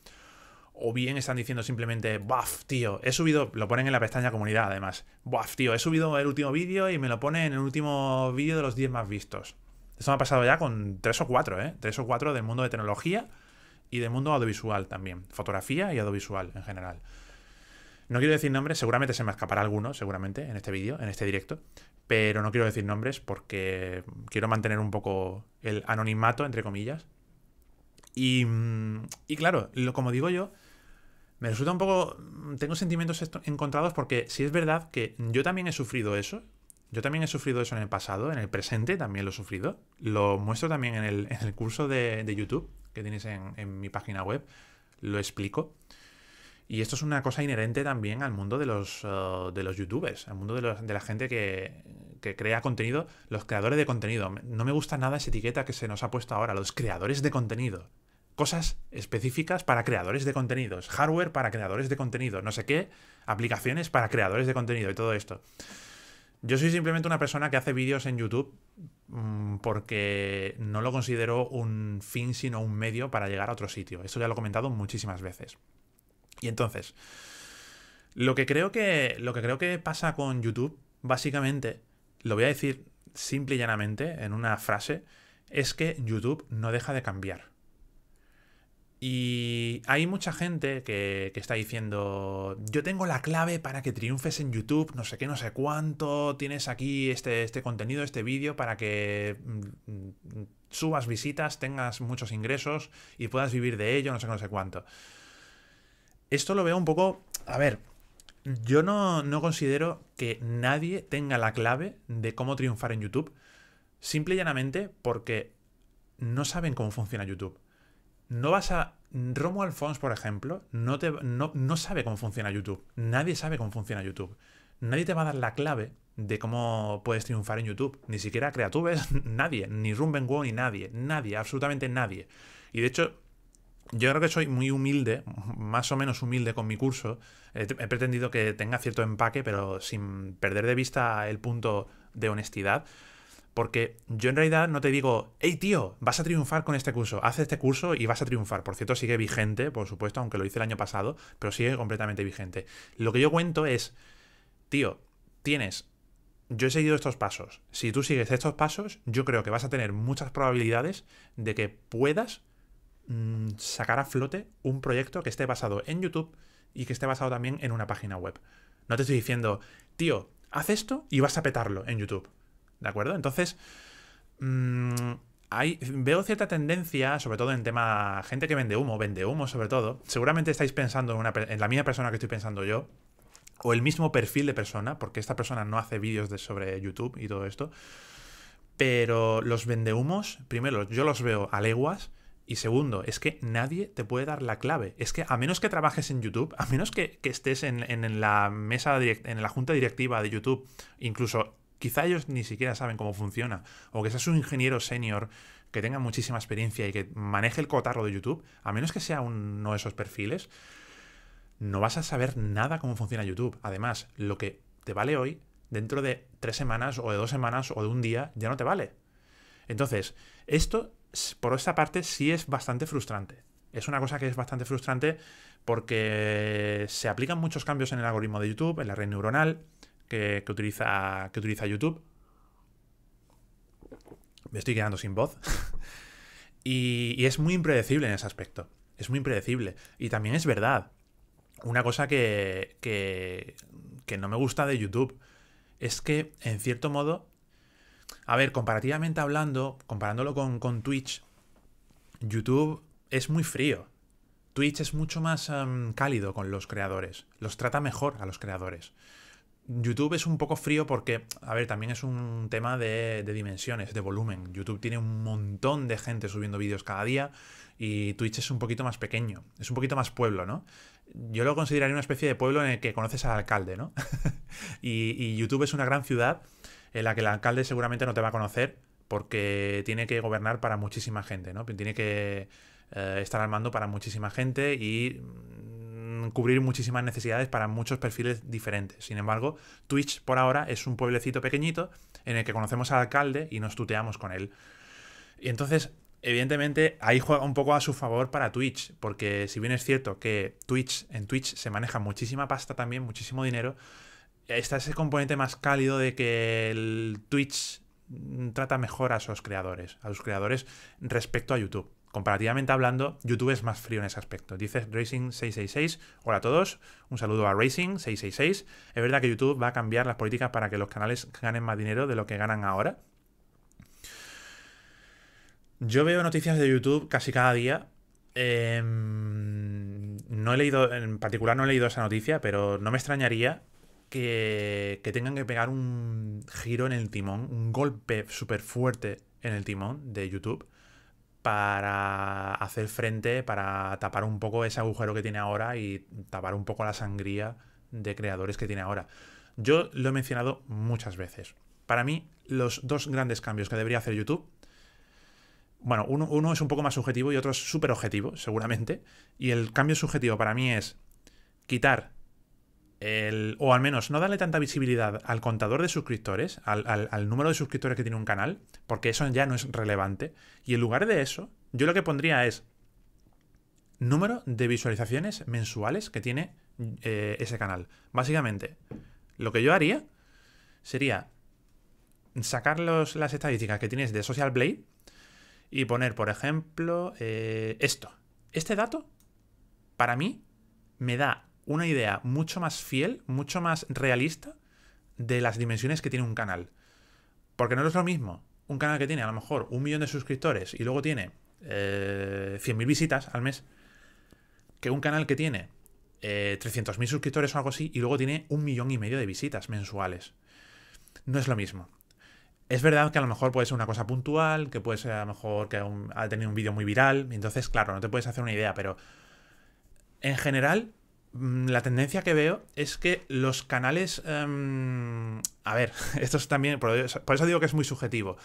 [SPEAKER 1] O bien están diciendo simplemente, buff, tío, he subido, lo ponen en la pestaña comunidad además, buff, tío, he subido el último vídeo y me lo ponen en el último vídeo de los 10 más vistos. Esto me ha pasado ya con tres o cuatro, ¿eh? Tres o cuatro del mundo de tecnología y del mundo audiovisual también. Fotografía y audiovisual en general. No quiero decir nombres, seguramente se me escapará alguno, seguramente, en este vídeo, en este directo. Pero no quiero decir nombres porque quiero mantener un poco el anonimato, entre comillas. Y, mm, y claro, lo, como digo yo, me resulta un poco... Tengo sentimientos encontrados porque si es verdad que yo también he sufrido eso, yo también he sufrido eso en el pasado, en el presente también lo he sufrido, lo muestro también en el, curso de, YouTube que tienes en, mi página web, lo explico. Y esto es una cosa inherente también al mundo de los, eh, de los youtubers, al mundo de, la gente que, que, crea contenido, los creadores de contenido. No me gusta nada esa etiqueta que se nos ha puesto ahora, los creadores de contenido cosas específicas para creadores de contenidos, hardware para creadores de contenido, no sé qué, aplicaciones para creadores de contenido y todo esto. Yo soy simplemente una persona que hace vídeos en YouTube mm, porque no lo considero un fin, sino un medio para llegar a otro sitio. Esto ya lo he comentado muchísimas veces. Y entonces, lo que creo que, lo que, creo que pasa con YouTube, básicamente, lo voy a decir simple y llanamente en una frase, es que YouTube no deja de cambiar. Y hay mucha gente que, está diciendo, yo tengo la clave para que triunfes en YouTube, no sé qué, no sé cuánto, tienes aquí este, este contenido, este vídeo, para que mm, mm, subas visitas, tengas muchos ingresos y puedas vivir de ello, no sé qué, no sé cuánto. Esto lo veo un poco, a ver, yo no, no considero que nadie tenga la clave de cómo triunfar en YouTube, simple y llanamente porque no saben cómo funciona YouTube no vas a. Romo Alfons, por ejemplo, no, te, no, sabe cómo funciona YouTube. Nadie sabe cómo funciona YouTube. Nadie te va a dar la clave de cómo puedes triunfar en YouTube. Ni siquiera Creatubes, nadie, ni Wong, ni nadie, nadie, absolutamente nadie. Y de hecho, yo creo que soy muy humilde, más o menos humilde con mi curso. he pretendido que tenga cierto empaque, pero sin perder de vista el punto de honestidad. Porque yo en realidad no te digo, hey tío, vas a triunfar con este curso, haz este curso y vas a triunfar. Por cierto, sigue vigente, por supuesto, aunque lo hice el año pasado, pero sigue completamente vigente. Lo que yo cuento es, tío, tienes, yo he seguido estos pasos. Si tú sigues estos pasos, yo creo que vas a tener muchas probabilidades de que puedas mm, sacar a flote un proyecto que esté basado en YouTube y que esté basado también en una página web. No te estoy diciendo, tío, haz esto y vas a petarlo en YouTube. ¿De acuerdo? Entonces, mm, hay, veo cierta tendencia, sobre todo en tema gente que vende humo, vende humo sobre todo. Seguramente estáis pensando en, una, en la misma persona que estoy pensando yo, o el mismo perfil de persona, porque esta persona no hace vídeos sobre YouTube y todo esto. Pero los vende humos, primero, yo los veo a leguas. Y segundo, es que nadie te puede dar la clave. Es que a menos que trabajes en YouTube, a menos que, que estés en, la mesa, en la junta directiva de YouTube, incluso quizá ellos ni siquiera saben cómo funciona, o que seas un ingeniero senior que tenga muchísima experiencia y que maneje el cotarro de YouTube, a menos que sea uno de esos perfiles, no vas a saber nada cómo funciona YouTube. Además, lo que te vale hoy, dentro de tres semanas o de dos semanas o de un día, ya no te vale. Entonces, esto, por esta parte, sí es bastante frustrante. Es una cosa que es bastante frustrante porque se aplican muchos cambios en el algoritmo de YouTube, en la red neuronal, que, utiliza, que utiliza YouTube. Me estoy quedando sin voz. y, es muy impredecible en ese aspecto. Es muy impredecible. Y también es verdad. Una cosa que, que, no me gusta de YouTube es que, en cierto modo, a ver, comparativamente hablando, comparándolo con, Twitch, YouTube es muy frío. Twitch es mucho más em, cálido con los creadores. Los trata mejor a los creadores. YouTube es un poco frío porque, a ver, también es un tema de, dimensiones, de volumen. YouTube tiene un montón de gente subiendo vídeos cada día y Twitch es un poquito más pequeño, es un poquito más pueblo, ¿no? Yo lo consideraría una especie de pueblo en el que conoces al alcalde, ¿no? y, YouTube es una gran ciudad en la que el alcalde seguramente no te va a conocer porque tiene que gobernar para muchísima gente, ¿no? Tiene que... Eh, estar al mando para muchísima gente y Mm, cubrir muchísimas necesidades para muchos perfiles diferentes. Sin embargo, Twitch por ahora es un pueblecito pequeñito en el que conocemos al alcalde y nos tuteamos con él. Y entonces, evidentemente, ahí juega un poco a su favor para Twitch, porque si bien es cierto que Twitch, en Twitch se maneja muchísima pasta también, muchísimo dinero, está ese componente más cálido de que el Twitch mm, trata mejor a sus creadores, a sus creadores respecto a YouTube comparativamente hablando, YouTube es más frío en ese aspecto. Dice Racing666, hola a todos, un saludo a Racing666. Es verdad que YouTube va a cambiar las políticas para que los canales ganen más dinero de lo que ganan ahora. Yo veo noticias de YouTube casi cada día. Em, no he leído, en particular no he leído esa noticia, pero no me extrañaría que, que tengan que pegar un giro en el timón, un golpe súper fuerte en el timón de YouTube para hacer frente, para tapar un poco ese agujero que tiene ahora y tapar un poco la sangría de creadores que tiene ahora. Yo lo he mencionado muchas veces. Para mí, los dos grandes cambios que debería hacer YouTube, bueno, uno, es un poco más subjetivo y otro es súper objetivo, seguramente. Y el cambio subjetivo para mí es quitar o al menos no darle tanta visibilidad al contador de suscriptores, al, número de suscriptores que tiene un canal, porque eso ya no es relevante. Y en lugar de eso, yo lo que pondría es número de visualizaciones mensuales que tiene eh, ese canal. Básicamente, lo que yo haría sería sacar los, las estadísticas que tienes de Social Blade y poner, por ejemplo, eh, esto. Este dato, para mí, me da una idea mucho más fiel, mucho más realista de las dimensiones que tiene un canal. Porque no es lo mismo un canal que tiene a lo mejor un millón de suscriptores y luego tiene 100.000 eh, visitas al mes, que un canal que tiene 300.000 eh, suscriptores o algo así y luego tiene un millón y medio de visitas mensuales. No es lo mismo. Es verdad que a lo mejor puede ser una cosa puntual, que puede ser a lo mejor que ha tenido un vídeo muy viral, entonces claro, no te puedes hacer una idea, pero en general Mm, la tendencia que veo es que los canales... Em, a ver, esto es también... Por eso, digo que es muy subjetivo.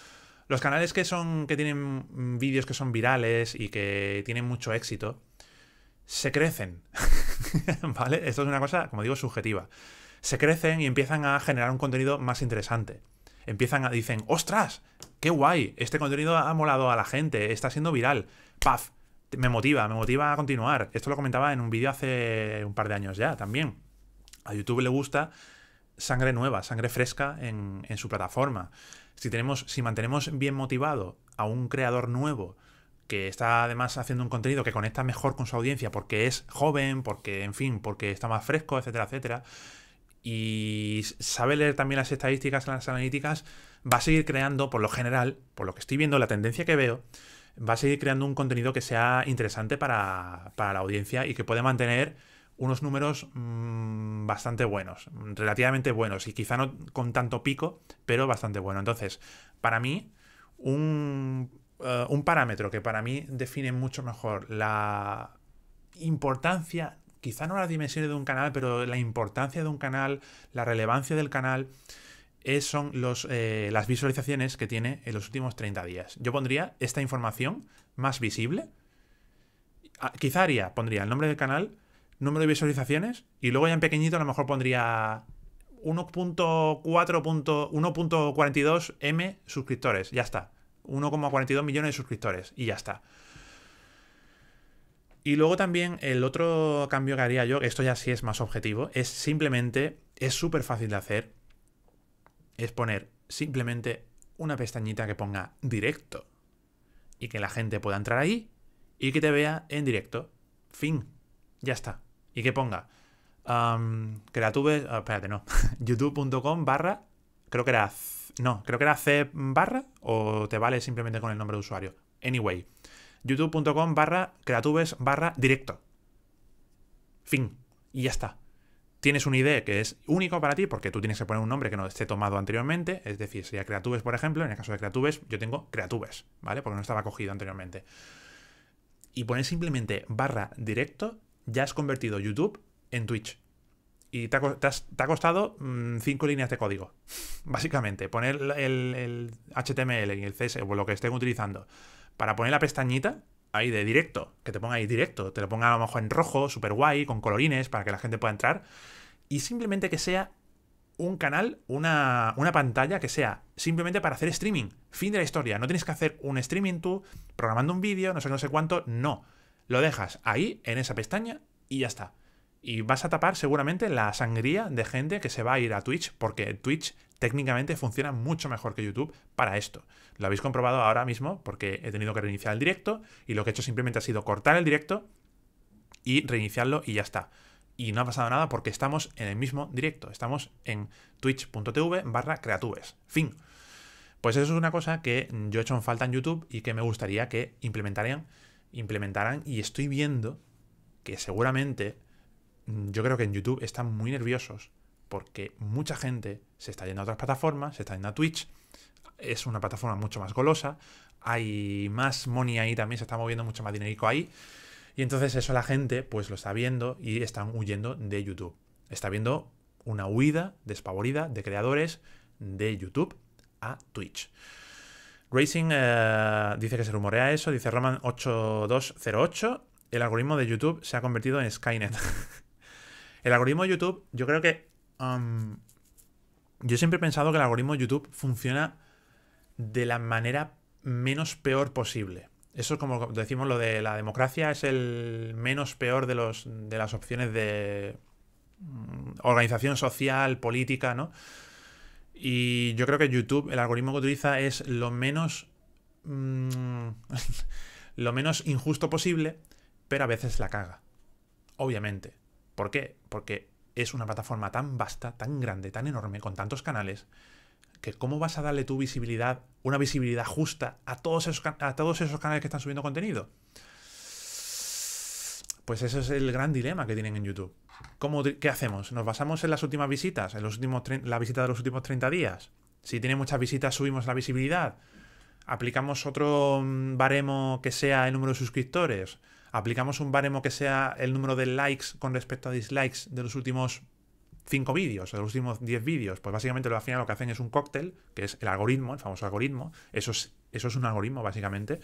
[SPEAKER 1] Los canales que son. que tienen vídeos que son virales y que tienen mucho éxito. Se crecen. ¿Vale? Esto es una cosa, como digo, subjetiva. Se crecen y empiezan a generar un contenido más interesante. Empiezan a. dicen, ¡ostras! ¡Qué guay! Este contenido ha molado a la gente, está siendo viral. ¡Paf! me motiva, me motiva a continuar. Esto lo comentaba en un vídeo hace un par de años ya también. A YouTube le gusta sangre nueva, sangre fresca en, su plataforma. Si, tenemos, si mantenemos bien motivado a un creador nuevo que está además haciendo un contenido que conecta mejor con su audiencia porque es joven, porque, en fin, porque está más fresco, etcétera, etcétera, y sabe leer también las estadísticas, las analíticas, va a seguir creando, por lo general, por lo que estoy viendo, la tendencia que veo, va a seguir creando un contenido que sea interesante para, la audiencia y que puede mantener unos números mm, bastante buenos, relativamente buenos, y quizá no con tanto pico, pero bastante bueno. Entonces, para mí, un, eh, un parámetro que para mí define mucho mejor la importancia, quizá no las dimensiones de un canal, pero la importancia de un canal, la relevancia del canal, son los, eh, las visualizaciones que tiene en los últimos 30 días. Yo pondría esta información más visible. Ah, quizá haría, pondría el nombre del canal, número de visualizaciones y luego ya en pequeñito a lo mejor pondría 1.42m suscriptores. Ya está. 1,42 millones de suscriptores y ya está. Y luego también el otro cambio que haría yo, esto ya sí es más objetivo, es simplemente, es súper fácil de hacer, es poner simplemente una pestañita que ponga directo y que la gente pueda entrar ahí y que te vea en directo. Fin. Ya está. Y que ponga um, creatube, ah, espérate, no, youtube.com barra, creo que era, no, creo que era C barra o te vale simplemente con el nombre de usuario. Anyway, youtube.com barra creatubes barra directo. Fin. Y ya está tienes una idea que es único para ti porque tú tienes que poner un nombre que no esté tomado anteriormente, es decir, sería Creatubes, por ejemplo, en el caso de Creatubes, yo tengo Creatubes, ¿vale? Porque no estaba cogido anteriormente. Y poner simplemente barra directo, ya has convertido YouTube en Twitch. Y te ha, costado mm, cinco líneas de código, básicamente. Poner el, el, HTML y el CSS, o lo que estén utilizando, para poner la pestañita, ahí de directo, que te ponga ahí directo, te lo ponga a lo mejor en rojo, súper guay, con colorines, para que la gente pueda entrar, y simplemente que sea un canal, una, una pantalla que sea simplemente para hacer streaming, fin de la historia, no tienes que hacer un streaming tú, programando un vídeo, no sé, no sé cuánto, no, lo dejas ahí, en esa pestaña, y ya está. Y vas a tapar seguramente la sangría de gente que se va a ir a Twitch, porque Twitch técnicamente funciona mucho mejor que YouTube para esto. Lo habéis comprobado ahora mismo porque he tenido que reiniciar el directo y lo que he hecho simplemente ha sido cortar el directo y reiniciarlo y ya está. Y no ha pasado nada porque estamos en el mismo directo. Estamos en twitch.tv barra creatives. Fin. Pues eso es una cosa que yo he hecho en falta en YouTube y que me gustaría que implementaran, implementaran y estoy viendo que seguramente Mm, yo creo que en YouTube están muy nerviosos porque mucha gente se está yendo a otras plataformas, se está yendo a Twitch, es una plataforma mucho más golosa, hay más money ahí también, se está moviendo mucho más dinerico ahí. Y entonces eso la gente pues lo está viendo y están huyendo de YouTube. Está viendo una huida despavorida de creadores de YouTube a Twitch. Racing eh, dice que se rumorea eso, dice Roman8208, el algoritmo de YouTube se ha convertido en Skynet. El algoritmo de YouTube, yo creo que. yo siempre he pensado que el algoritmo de YouTube funciona de la manera menos peor posible. Eso es como decimos lo de la democracia, es el menos peor de, los, de las opciones de mm, organización social, política, ¿no? Y yo creo que YouTube, el algoritmo que utiliza es lo menos. Mm, lo menos injusto posible, pero a veces la caga. Obviamente. ¿Por qué? Porque es una plataforma tan vasta, tan grande, tan enorme, con tantos canales, que cómo vas a darle tu visibilidad, una visibilidad justa a todos esos, a todos esos canales que están subiendo contenido. Pues ese es el gran dilema que tienen en YouTube. ¿Qué hacemos? ¿Nos basamos en las últimas visitas? ¿En los últimos la visita de los últimos 30 días? Si tiene muchas visitas, subimos la visibilidad. ¿Aplicamos otro mm, baremo que sea el número de suscriptores? aplicamos un baremo que sea el número de likes con respecto a dislikes de los últimos 5 vídeos, o de los últimos 10 vídeos, pues básicamente al final lo que hacen es un cóctel, que es el algoritmo, el famoso algoritmo, eso es, eso es un algoritmo básicamente,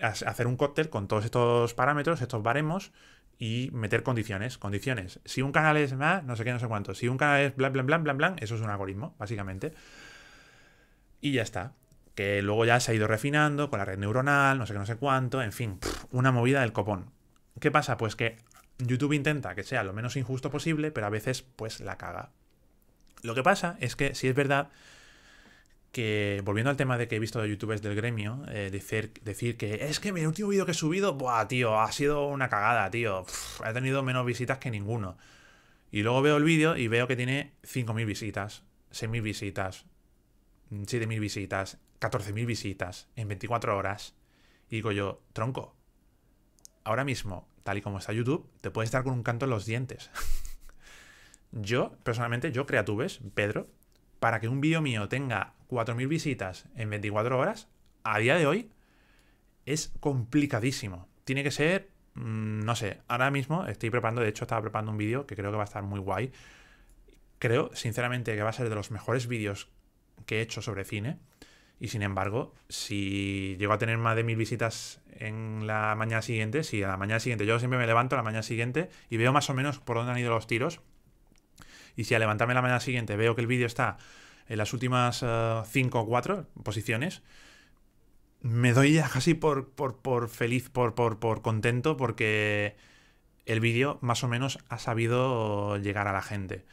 [SPEAKER 1] hacer un cóctel con todos estos parámetros, estos baremos y meter condiciones, condiciones. Si un canal es más, no sé qué, no sé cuánto, si un canal es bla, bla, bla, bla, bla, eso es un algoritmo, básicamente. Y ya está que luego ya se ha ido refinando con la red neuronal, no sé qué, no sé cuánto, en fin, una movida del copón. ¿Qué pasa? Pues que YouTube intenta que sea lo menos injusto posible, pero a veces pues la caga. Lo que pasa es que si es verdad que, volviendo al tema de que he visto de youtubers del gremio, eh, decir, que es que mi último vídeo que he subido, buah, tío, ha sido una cagada, tío, he tenido menos visitas que ninguno. Y luego veo el vídeo y veo que tiene 5.000 visitas, 6.000 visitas, 7.000 visitas, 14.000 visitas en 24 horas. Y digo yo, tronco, ahora mismo, tal y como está YouTube, te puedes dar con un canto en los dientes. yo, personalmente, yo creatubes, Pedro, para que un vídeo mío tenga 4.000 visitas en 24 horas, a día de hoy, es complicadísimo. Tiene que ser, mm, no sé, ahora mismo estoy preparando, de hecho estaba preparando un vídeo que creo que va a estar muy guay. Creo, sinceramente, que va a ser de los mejores vídeos que he hecho sobre cine. Y sin embargo, si llego a tener más de mil visitas en la mañana siguiente, si a la mañana siguiente, yo siempre me levanto a la mañana siguiente y veo más o menos por dónde han ido los tiros. Y si al levantarme la mañana siguiente veo que el vídeo está en las últimas 5 eh, o 4 posiciones, me doy ya casi por, por, feliz, por, por, por contento, porque el vídeo más o menos ha sabido llegar a la gente.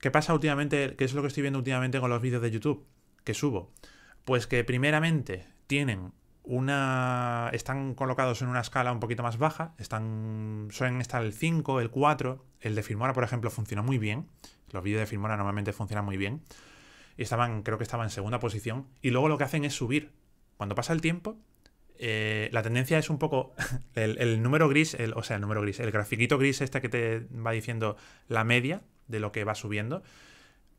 [SPEAKER 1] ¿Qué pasa últimamente? ¿Qué es lo que estoy viendo últimamente con los vídeos de YouTube que subo? Pues que primeramente tienen una. están colocados en una escala un poquito más baja. Están. Suelen estar el 5, el 4. El de Filmora, por ejemplo, funciona muy bien. Los vídeos de Filmora normalmente funcionan muy bien. Y estaban, creo que estaban en segunda posición. Y luego lo que hacen es subir. Cuando pasa el tiempo, eh, la tendencia es un poco. El, número gris, o sea, el número gris, el grafiquito gris este que te va diciendo la media de lo que va subiendo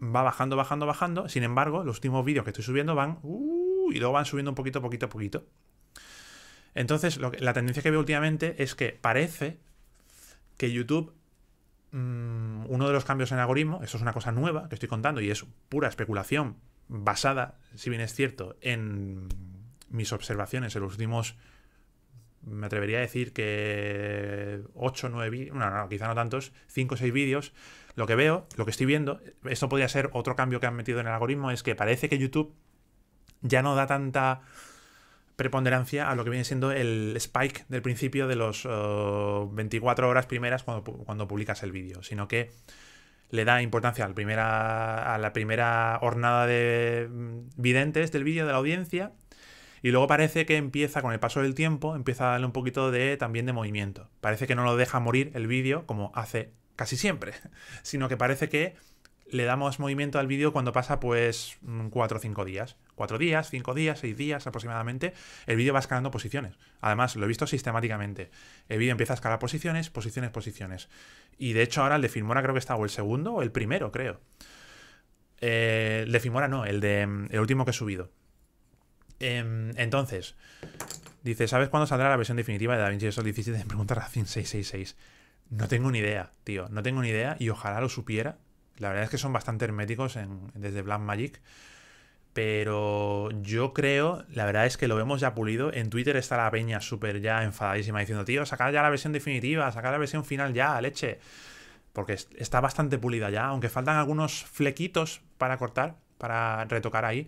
[SPEAKER 1] va bajando, bajando, bajando. Sin embargo, los últimos vídeos que estoy subiendo van... Uh, y luego van subiendo un poquito, poquito, poquito. Entonces, la tendencia que veo últimamente es que parece que YouTube, mm, uno de los cambios en algoritmo, eso es una cosa nueva que estoy contando y es pura especulación basada, si bien es cierto, en mis observaciones en los últimos, me atrevería a decir que 8, 9, no, no, quizá no tantos, 5 o 6 vídeos, lo que veo, lo que estoy viendo, esto podría ser otro cambio que han metido en el algoritmo, es que parece que YouTube ya no da tanta preponderancia a lo que viene siendo el spike del principio de los 24 eh, horas primeras cuando, cuando publicas el vídeo, sino que le da importancia a la primera, a la primera jornada de mm, videntes del vídeo de la audiencia y luego parece que empieza con el paso del tiempo, empieza a darle un poquito de también de movimiento. Parece que no lo deja morir el vídeo como hace casi siempre, sino que parece que le damos movimiento al vídeo cuando pasa pues 4 mm, o 5 días. 4 días, 5 días, 6 días aproximadamente, el vídeo va escalando posiciones. Además, lo he visto sistemáticamente. El vídeo empieza a escalar posiciones, posiciones, posiciones. Y de hecho ahora el de Filmora creo que está o el segundo o el primero, creo. Eh, el de Filmora no, el de mm, el último que he subido. Em, entonces, dice, ¿sabes cuándo saldrá la versión definitiva de DaVinci Resolve 17? preguntar Racing 666. No tengo ni idea, tío. No tengo ni idea y ojalá lo supiera. La verdad es que son bastante herméticos desde desde Magic Pero yo creo, la verdad es que lo vemos ya pulido. En Twitter está la peña súper ya enfadadísima diciendo, tío, saca ya la versión definitiva, saca la versión final ya, leche. Porque está bastante pulida ya, aunque faltan algunos flequitos para cortar, para retocar ahí.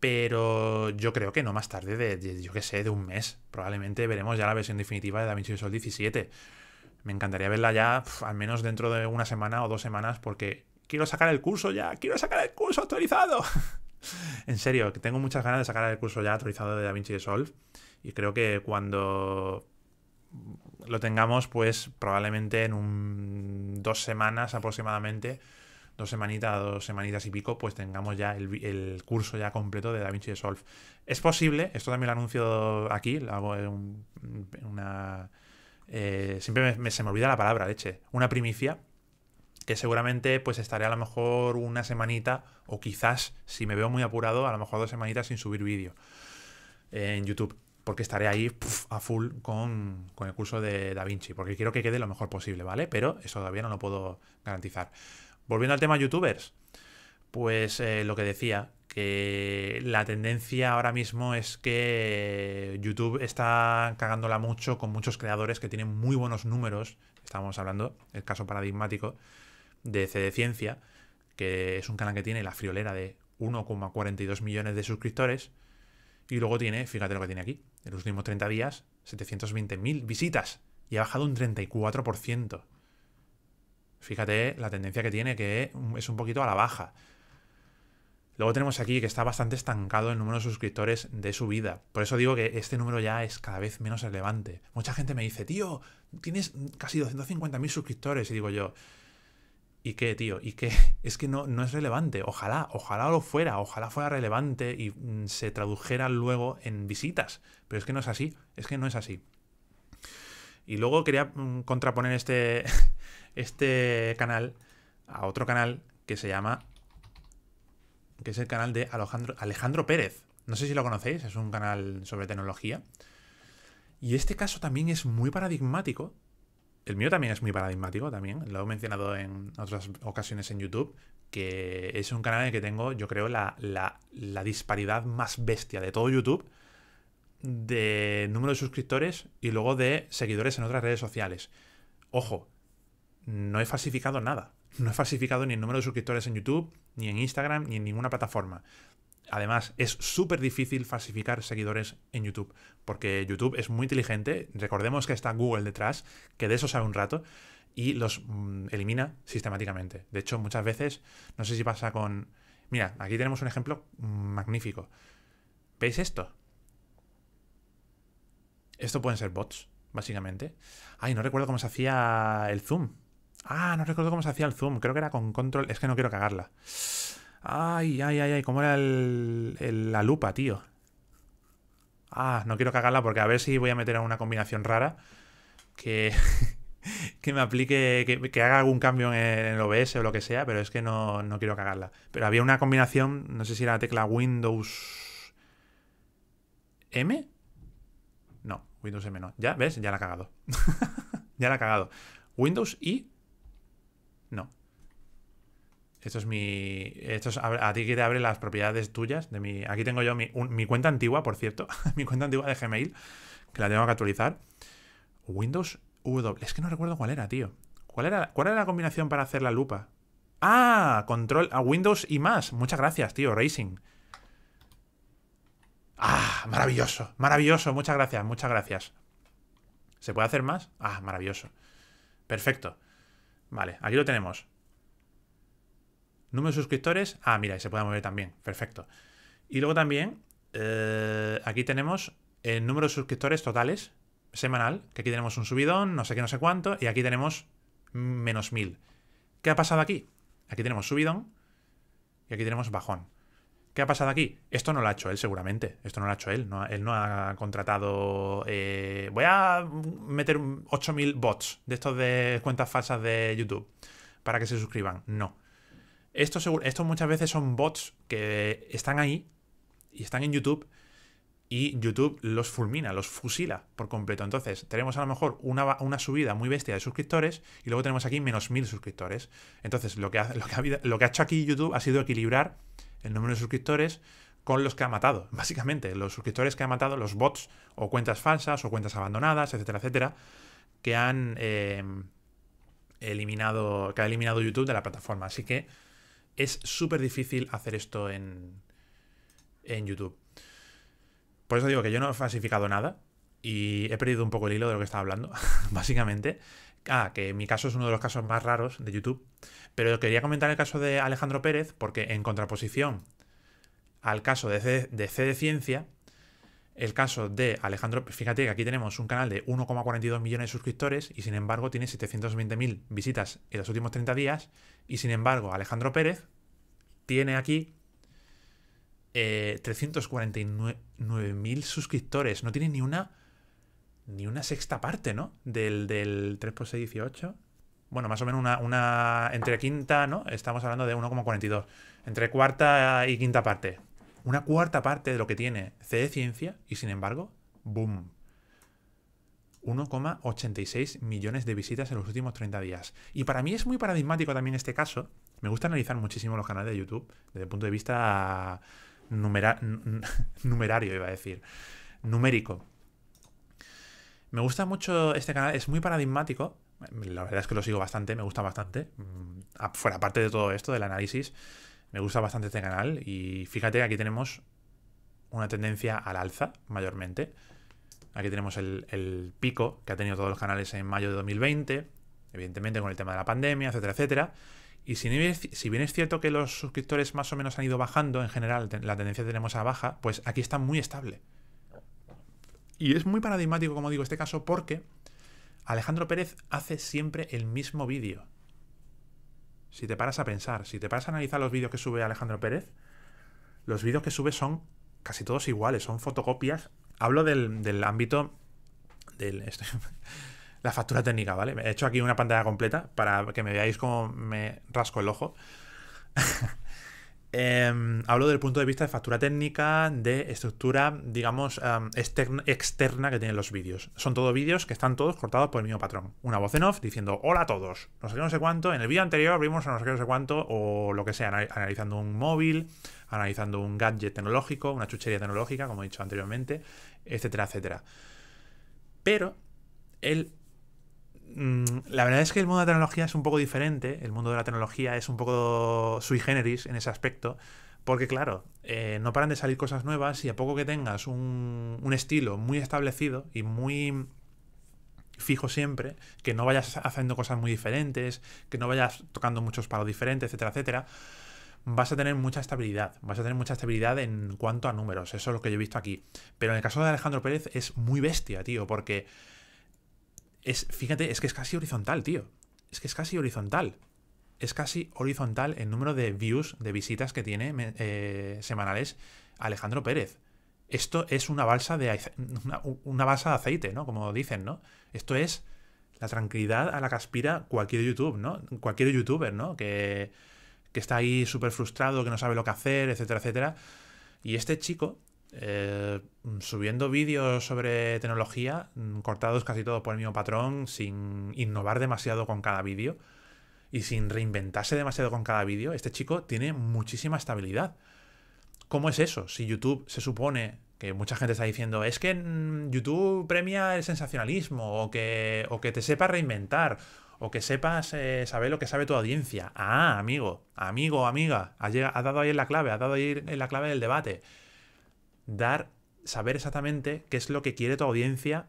[SPEAKER 1] Pero yo creo que no más tarde de, yo qué sé, de un mes. Probablemente veremos ya la versión definitiva de DaVinci Sol 17 me encantaría verla ya al menos dentro de una semana o dos semanas porque quiero sacar el curso ya, quiero sacar el curso actualizado. en serio, tengo muchas ganas de sacar el curso ya actualizado de DaVinci Resolve y creo que cuando lo tengamos pues probablemente en un, dos semanas aproximadamente dos semanitas, dos semanitas y pico, pues tengamos ya el, el, curso ya completo de DaVinci Resolve. Es posible, esto también lo anuncio aquí, lo hago en una, eh, siempre se me olvida la palabra, leche, una primicia, que seguramente pues estaré a lo mejor una semanita o quizás, si me veo muy apurado, a lo mejor dos semanitas sin subir vídeo en YouTube, porque estaré ahí a full con, el curso de Da Vinci porque quiero que quede lo mejor posible, ¿vale? Pero eso todavía no lo puedo garantizar. Volviendo al tema youtubers, pues eh, lo que decía, eh, la tendencia ahora mismo es que YouTube está cagándola mucho con muchos creadores que tienen muy buenos números. Estábamos hablando, el caso paradigmático de CD Ciencia, que es un canal que tiene la friolera de 1,42 millones de suscriptores. Y luego tiene, fíjate lo que tiene aquí, en los últimos 30 días, 720.000 visitas. Y ha bajado un 34%. Fíjate la tendencia que tiene, que es un poquito a la baja. Luego tenemos aquí que está bastante estancado el número de suscriptores de su vida. Por eso digo que este número ya es cada vez menos relevante. Mucha gente me dice, tío, tienes casi 250.000 suscriptores. Y digo yo, ¿y qué, tío? ¿Y qué? Es que no, no es relevante. Ojalá, ojalá lo fuera, ojalá fuera relevante y mm, se tradujera luego en visitas. Pero es que no es así, es que no es así. Y luego quería mm, contraponer este, este canal a otro canal que se llama que es el canal de Alejandro, Pérez. No sé si lo conocéis, es un canal sobre tecnología. Y este caso también es muy paradigmático. El mío también es muy paradigmático, también. Lo he mencionado en otras ocasiones en YouTube, que es un canal en el que tengo, yo creo, la disparidad más bestia de todo YouTube de número de suscriptores y luego de seguidores en otras redes sociales. Ojo, no he falsificado nada. No he falsificado ni el número de suscriptores en YouTube, ni en Instagram, ni en ninguna plataforma. Además, es súper difícil falsificar seguidores en YouTube, porque YouTube es muy inteligente. Recordemos que está Google detrás, que de eso sabe un rato, y los mm, elimina sistemáticamente. De hecho, muchas veces, no sé si pasa con... Mira, aquí tenemos un ejemplo magnífico. ¿Veis esto? Esto pueden ser bots, básicamente. Ay, no recuerdo cómo se hacía el zoom. Ah, no recuerdo cómo se hacía el zoom. Creo que era con control. Es que no quiero cagarla. Ay, ay, ay, ay. ¿Cómo era el, la lupa, tío? Ah, no quiero cagarla porque a ver si voy a meter a una combinación rara que, que me aplique, que, haga algún cambio en el OBS o lo que sea, pero es que no, no quiero cagarla. Pero había una combinación, no sé si era la tecla Windows M. No, Windows M no. Ya, ¿ves? Ya la ha cagado. ya la ha cagado. Windows y esto es mi. Esto a, ti que te abre las propiedades tuyas. De mi, aquí tengo yo mi, cuenta antigua, por cierto. mi cuenta antigua de Gmail, que la tengo que actualizar. Windows W. Es que no recuerdo cuál era, tío. ¿Cuál era, cuál era la combinación para hacer la lupa? Ah, control a ah, Windows y más. Muchas gracias, tío. Racing. Ah, maravilloso, maravilloso. Muchas gracias, muchas gracias. ¿Se puede hacer más? Ah, maravilloso. Perfecto. Vale, aquí lo tenemos. Número de suscriptores. Ah, mira, se puede mover también. Perfecto. Y luego también, eh, aquí tenemos el eh, número de suscriptores totales semanal. Que aquí tenemos un subidón, no sé qué, no sé cuánto. Y aquí tenemos menos mil. ¿Qué ha pasado aquí? Aquí tenemos subidón y aquí tenemos bajón. ¿Qué ha pasado aquí? Esto no lo ha hecho él, seguramente. Esto no lo ha hecho él. él no ha contratado. Eh, voy a meter 8.000 bots de estos de cuentas falsas de YouTube para que se suscriban. No. Estos seguro, muchas veces son bots que están ahí y están en YouTube y YouTube los fulmina, los fusila por completo. Entonces, tenemos a lo mejor una, subida muy bestia de suscriptores y luego tenemos aquí menos mil suscriptores. Entonces, lo que, ha, hecho aquí YouTube ha sido equilibrar el número de suscriptores con los que ha matado, básicamente. Los suscriptores que ha matado, los bots o cuentas falsas o cuentas abandonadas, etcétera, etcétera, que han eh, eliminado, que ha eliminado YouTube de la plataforma. Así que es súper difícil hacer esto en, YouTube. Por eso digo que yo no he falsificado nada y he perdido un poco el hilo de lo que estaba hablando, básicamente. Ah, que mi caso es uno de los casos más raros de YouTube. Pero quería comentar el caso de Alejandro Pérez porque en contraposición al caso de de, C de Ciencia, el caso de Alejandro, fíjate que aquí tenemos un canal de 1,42 millones de suscriptores y sin embargo tiene 720.000 visitas en los últimos 30 días y sin embargo Alejandro Pérez tiene aquí eh, 349.000 suscriptores, no tiene ni una ni una sexta parte, ¿no? Del, 3 x 6, 18. Bueno, más o menos una, una entre quinta, ¿no? Estamos hablando de 1,42. Entre cuarta y quinta parte una cuarta parte de lo que tiene de Ciencia y sin embargo, boom. 1,86 millones de visitas en los últimos 30 días. Y para mí es muy paradigmático también este caso. Me gusta analizar muchísimo los canales de YouTube desde el punto de vista numerario, iba a decir, numérico. Me gusta mucho este canal, es muy paradigmático. La verdad es que lo sigo bastante, me gusta bastante. Mm, fuera parte de todo esto, del análisis, me gusta bastante este canal y fíjate que aquí tenemos una tendencia al alza mayormente. Aquí tenemos el, pico que ha tenido todos los canales en mayo de 2020, evidentemente con el tema de la pandemia, etcétera, etcétera. Y si bien, es, si bien es cierto que los suscriptores más o menos han ido bajando, en general la tendencia tenemos a baja, pues aquí está muy estable. Y es muy paradigmático, como digo, este caso porque Alejandro Pérez hace siempre el mismo vídeo. Si te paras a pensar, si te paras a analizar los vídeos que sube Alejandro Pérez, los vídeos que sube son casi todos iguales, son fotocopias. Hablo del, ámbito del... la factura técnica, ¿vale? He hecho aquí una pantalla completa para que me veáis cómo me rasco el ojo. Eh, hablo del punto de vista de factura técnica, de estructura, digamos, em, externa, que tienen los vídeos. Son todos vídeos que están todos cortados por el mismo patrón. Una voz en off diciendo hola a todos, no sé qué, no sé cuánto. En el vídeo anterior vimos a no sé qué, no sé cuánto, o lo que sea, analizando un móvil, analizando un gadget tecnológico, una chuchería tecnológica, como he dicho anteriormente, etcétera, etcétera. Pero el Mm, la verdad es que el mundo de la tecnología es un poco diferente. El mundo de la tecnología es un poco sui generis en ese aspecto. Porque claro, eh, no paran de salir cosas nuevas y a poco que tengas un, un, estilo muy establecido y muy fijo siempre, que no vayas haciendo cosas muy diferentes, que no vayas tocando muchos palos diferentes, etcétera, etcétera, vas a tener mucha estabilidad. Vas a tener mucha estabilidad en cuanto a números. Eso es lo que yo he visto aquí. Pero en el caso de Alejandro Pérez es muy bestia, tío, porque es, fíjate, es que es casi horizontal, tío. Es que es casi horizontal. Es casi horizontal el número de views, de visitas que tiene eh, semanales Alejandro Pérez. Esto es una balsa de una, balsa de aceite, ¿no? Como dicen, ¿no? Esto es la tranquilidad a la que aspira cualquier YouTube, ¿no? Cualquier youtuber, ¿no? Que, que está ahí súper frustrado, que no sabe lo que hacer, etcétera, etcétera. Y este chico eh, subiendo vídeos sobre tecnología, mm, cortados casi todo por el mismo patrón, sin innovar demasiado con cada vídeo y sin reinventarse demasiado con cada vídeo, este chico tiene muchísima estabilidad. ¿Cómo es eso? Si YouTube se supone que mucha gente está diciendo, es que mm, YouTube premia el sensacionalismo o que, o que te sepas reinventar o que sepas eh, saber lo que sabe tu audiencia. Ah, amigo, amigo, amiga, has, dado ahí la clave, has dado ahí en la clave del debate dar, saber exactamente qué es lo que quiere tu audiencia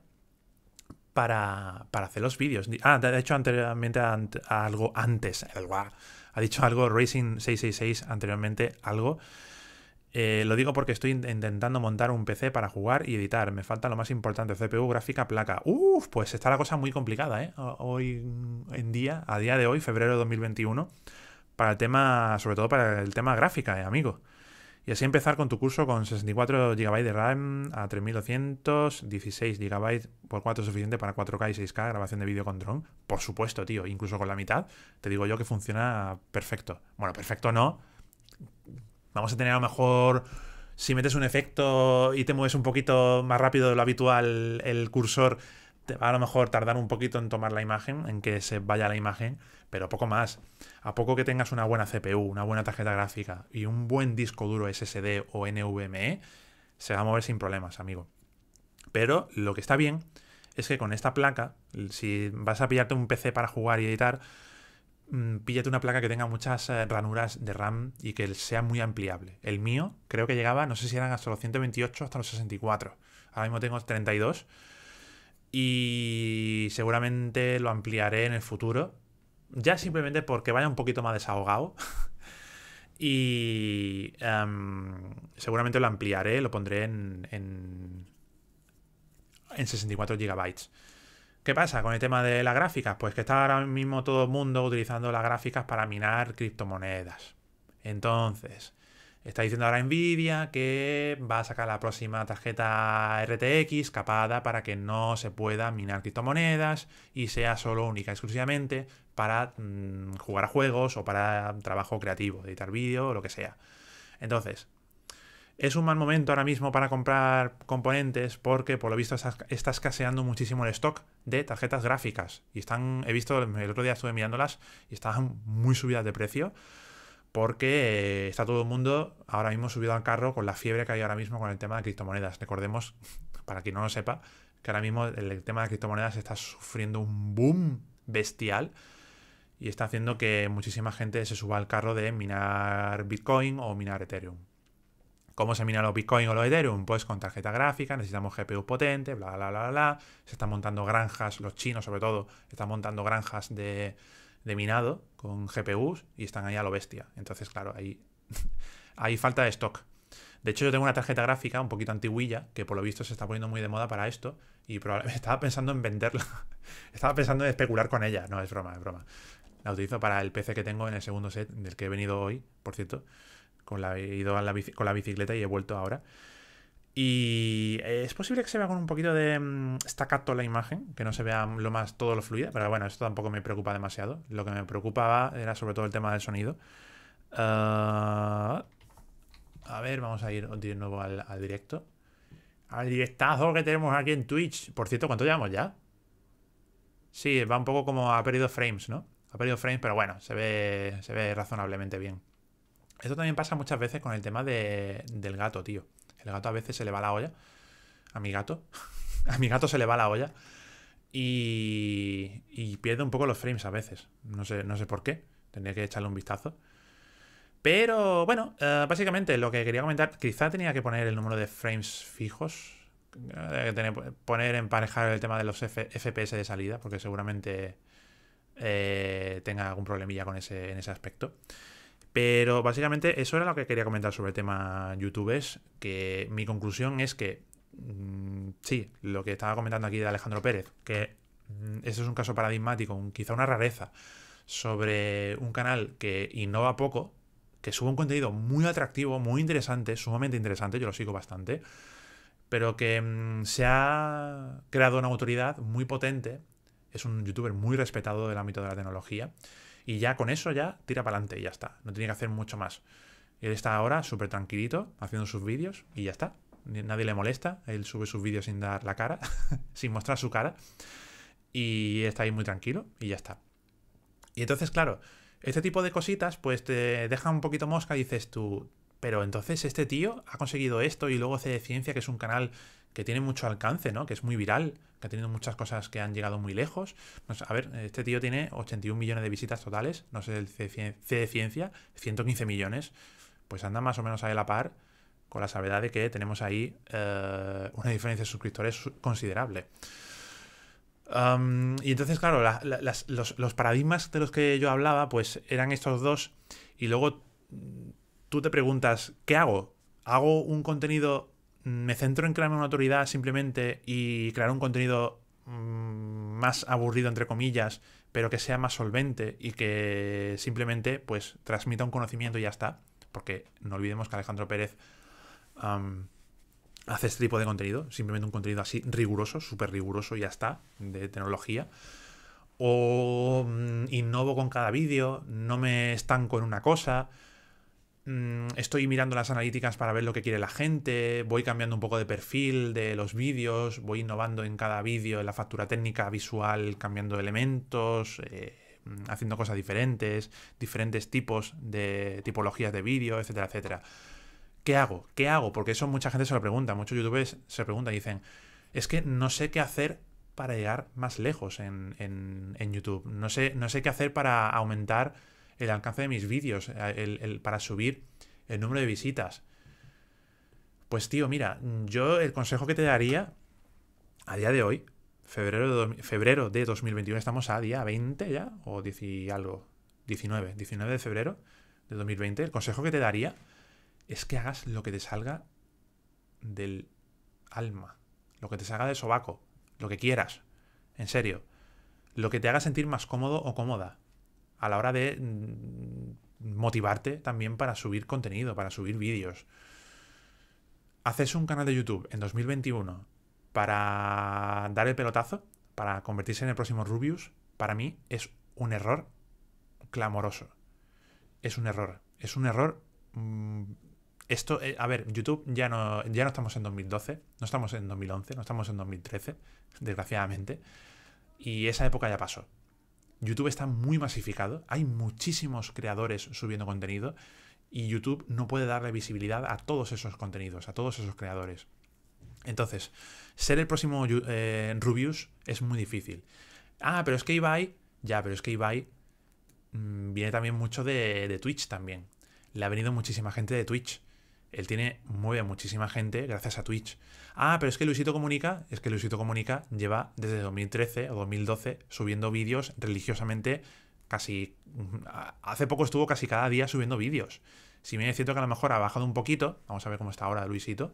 [SPEAKER 1] para, hacer los vídeos. Ah, ha dicho anteriormente algo antes. Ha dicho algo Racing 666 anteriormente, algo. Eh, lo digo porque estoy intentando montar un PC para jugar y editar. Me falta lo más importante, CPU, gráfica, placa. Uf, pues está la cosa muy complicada, ¿eh? Hoy en día, a día de hoy, febrero de 2021, para el tema, sobre todo para el tema gráfica, ¿eh, amigo? Y así empezar con tu curso con 64 GB de RAM a 3200, 16 GB por 4 es suficiente para 4K y 6K grabación de vídeo con drone. Por supuesto, tío, incluso con la mitad, te digo yo que funciona perfecto. Bueno, perfecto no. Vamos a tener a lo mejor si metes un efecto y te mueves un poquito más rápido de lo habitual el cursor, te va a lo mejor tardar un poquito en tomar la imagen, en que se vaya la imagen pero poco más. A poco que tengas una buena CPU, una buena tarjeta gráfica y un buen disco duro SSD o NVMe, se va a mover sin problemas, amigo. Pero lo que está bien es que con esta placa, si vas a pillarte un PC para jugar y editar, mm, píllate una placa que tenga muchas eh, ranuras de RAM y que sea muy ampliable. El mío creo que llegaba, no sé si eran hasta los 128 hasta los 64. Ahora mismo tengo 32 y seguramente lo ampliaré en el futuro ya simplemente porque vaya un poquito más desahogado. y em, seguramente lo ampliaré, lo pondré en, en, en 64 GB. ¿Qué pasa con el tema de las gráficas? Pues que está ahora mismo todo el mundo utilizando las gráficas para minar criptomonedas. Entonces, Está diciendo ahora Nvidia que va a sacar la próxima tarjeta RTX capada para que no se pueda minar criptomonedas y sea solo única exclusivamente para mm, jugar a juegos o para trabajo creativo, editar vídeo o lo que sea. Entonces, es un mal momento ahora mismo para comprar componentes porque por lo visto está, escaseando muchísimo el stock de tarjetas gráficas. Y están, he visto, el otro día estuve mirándolas y estaban muy subidas de precio porque eh, está todo el mundo ahora mismo subido al carro con la fiebre que hay ahora mismo con el tema de criptomonedas. Recordemos, para quien no lo sepa, que ahora mismo el tema de criptomonedas está sufriendo un boom bestial y está haciendo que muchísima gente se suba al carro de minar Bitcoin o minar Ethereum. ¿Cómo se mina los Bitcoin o los Ethereum? Pues con tarjeta gráfica, necesitamos GPU potente, bla, bla, bla, bla. Se están montando granjas, los chinos sobre todo, están montando granjas de, de minado con GPUs y están ahí a lo bestia. Entonces, claro, ahí hay falta de stock. De hecho, yo tengo una tarjeta gráfica un poquito antiguilla, que por lo visto se está poniendo muy de moda para esto, y estaba pensando en venderla. estaba pensando en especular con ella. No, es broma, es broma. La utilizo para el PC que tengo en el segundo set, del que he venido hoy, por cierto. Con la, he ido con la bicicleta y he vuelto ahora. Y eh, es posible que se vea con un poquito de mm, Estacato la imagen, que no se vea lo más todo lo fluida, pero bueno, esto tampoco me preocupa demasiado. Lo que me preocupaba era sobre todo el tema del sonido. Ah, a ver, vamos a ir de nuevo al, directo. Al directazo que tenemos aquí en Twitch. Por cierto, ¿cuánto llevamos ya? Sí, va un poco como ha perdido frames, ¿no? Ha perdido frames, pero bueno, se ve, se ve razonablemente bien. Esto también pasa muchas veces con el tema del gato, tío. El gato a veces se le va la olla. A mi gato. a mi gato se le va la olla. Y, y, pierde un poco los frames a veces. No sé, no sé por qué. Tendría que echarle un vistazo. Pero bueno, eh, básicamente lo que quería comentar, quizá tenía que poner el número de frames fijos. Eh, poner emparejar el tema de los FPS de salida, porque seguramente eh, tenga algún problemilla con ese, en ese aspecto. Pero básicamente eso era lo que quería comentar sobre el tema youtubers, que mi conclusión es que mm, sí, lo que estaba comentando aquí de Alejandro Pérez, que eso mm, ese es un caso paradigmático, quizá una rareza, sobre un canal que innova poco, que sube un contenido muy atractivo, muy interesante, sumamente interesante, yo lo sigo bastante, pero que mm, se ha creado una autoridad muy potente, es un youtuber muy respetado del ámbito de la tecnología, y ya con eso ya tira para adelante y ya está. No tiene que hacer mucho más. Él está ahora súper tranquilito haciendo sus vídeos y ya está. Nadie le molesta. Él sube sus vídeos sin dar la cara, sin mostrar su cara. Y está ahí muy tranquilo y ya está. Y entonces, claro, este tipo de cositas pues te deja un poquito mosca y dices tú, pero entonces este tío ha conseguido esto y luego hace ciencia, que es un canal que tiene mucho alcance, ¿no? Que es muy viral, que ha tenido muchas cosas que han llegado muy lejos. a ver, este tío tiene 81 millones de visitas totales, no sé, el C, de Ciencia, 115 millones, pues anda más o menos ahí a la par, con la sabedad de que tenemos ahí eh, una diferencia de suscriptores considerable. y entonces, claro, los, los paradigmas de los que yo hablaba, pues eran estos dos, y luego mm, tú te preguntas, ¿qué hago? ¿Hago un contenido me centro en crearme una autoridad simplemente y crear un contenido mm, más aburrido, entre comillas, pero que sea más solvente y que simplemente pues transmita un conocimiento y ya está. Porque no olvidemos que Alejandro Pérez hace este tipo de contenido, simplemente un contenido así riguroso, súper riguroso y ya está, de tecnología. O mm, innovo con cada vídeo, no me estanco en una cosa Mm, estoy mirando las analíticas para ver lo que quiere la gente, voy cambiando un poco de perfil de los vídeos, voy innovando en cada vídeo, en la factura técnica visual, cambiando elementos, eh, haciendo cosas diferentes, diferentes tipos de tipologías de vídeo, etcétera, etcétera. ¿Qué hago? ¿Qué hago? Porque eso mucha gente se lo pregunta, muchos youtubers se preguntan y dicen, es que no sé qué hacer para llegar más lejos en, en YouTube, no sé, no sé qué hacer para aumentar el alcance de mis vídeos, eh, el, para subir el número de visitas. Pues tío, mira, yo el consejo que te daría a día de hoy, febrero de, febrero de 2021, estamos a día 20 ya, o y algo, 19, 19 de febrero de 2020, el consejo que te daría es que hagas lo que te salga del alma, lo que te salga del sobaco, lo que quieras, en serio, lo que te haga sentir más cómodo o cómoda a la hora de mm, motivarte también para subir contenido, para subir vídeos. Haces un canal de YouTube en 2021 para dar el pelotazo, para convertirse en el próximo Rubius, para mí es un error clamoroso. Es un error. Es un error. Mm, esto, eh, a ver, YouTube ya no, ya no estamos en 2012, no estamos en 2011, no estamos en 2013, desgraciadamente. Y esa época ya pasó. YouTube está muy masificado, hay muchísimos creadores subiendo contenido y YouTube no puede darle visibilidad a todos esos contenidos, a todos esos creadores. Entonces, ser el próximo eh, Rubius es muy difícil. Ah, pero es que Ibai, ya, pero es que Ibai mm, viene también mucho de Twitch también. Le ha venido muchísima gente de Twitch. Él tiene, mueve a muchísima gente gracias a Twitch. Ah, pero es que Luisito Comunica, es que Luisito Comunica lleva desde 2013 o 2012 subiendo vídeos religiosamente casi... Hace poco estuvo casi cada día subiendo vídeos. Si bien es cierto que a lo mejor ha bajado un poquito, vamos a ver cómo está ahora Luisito.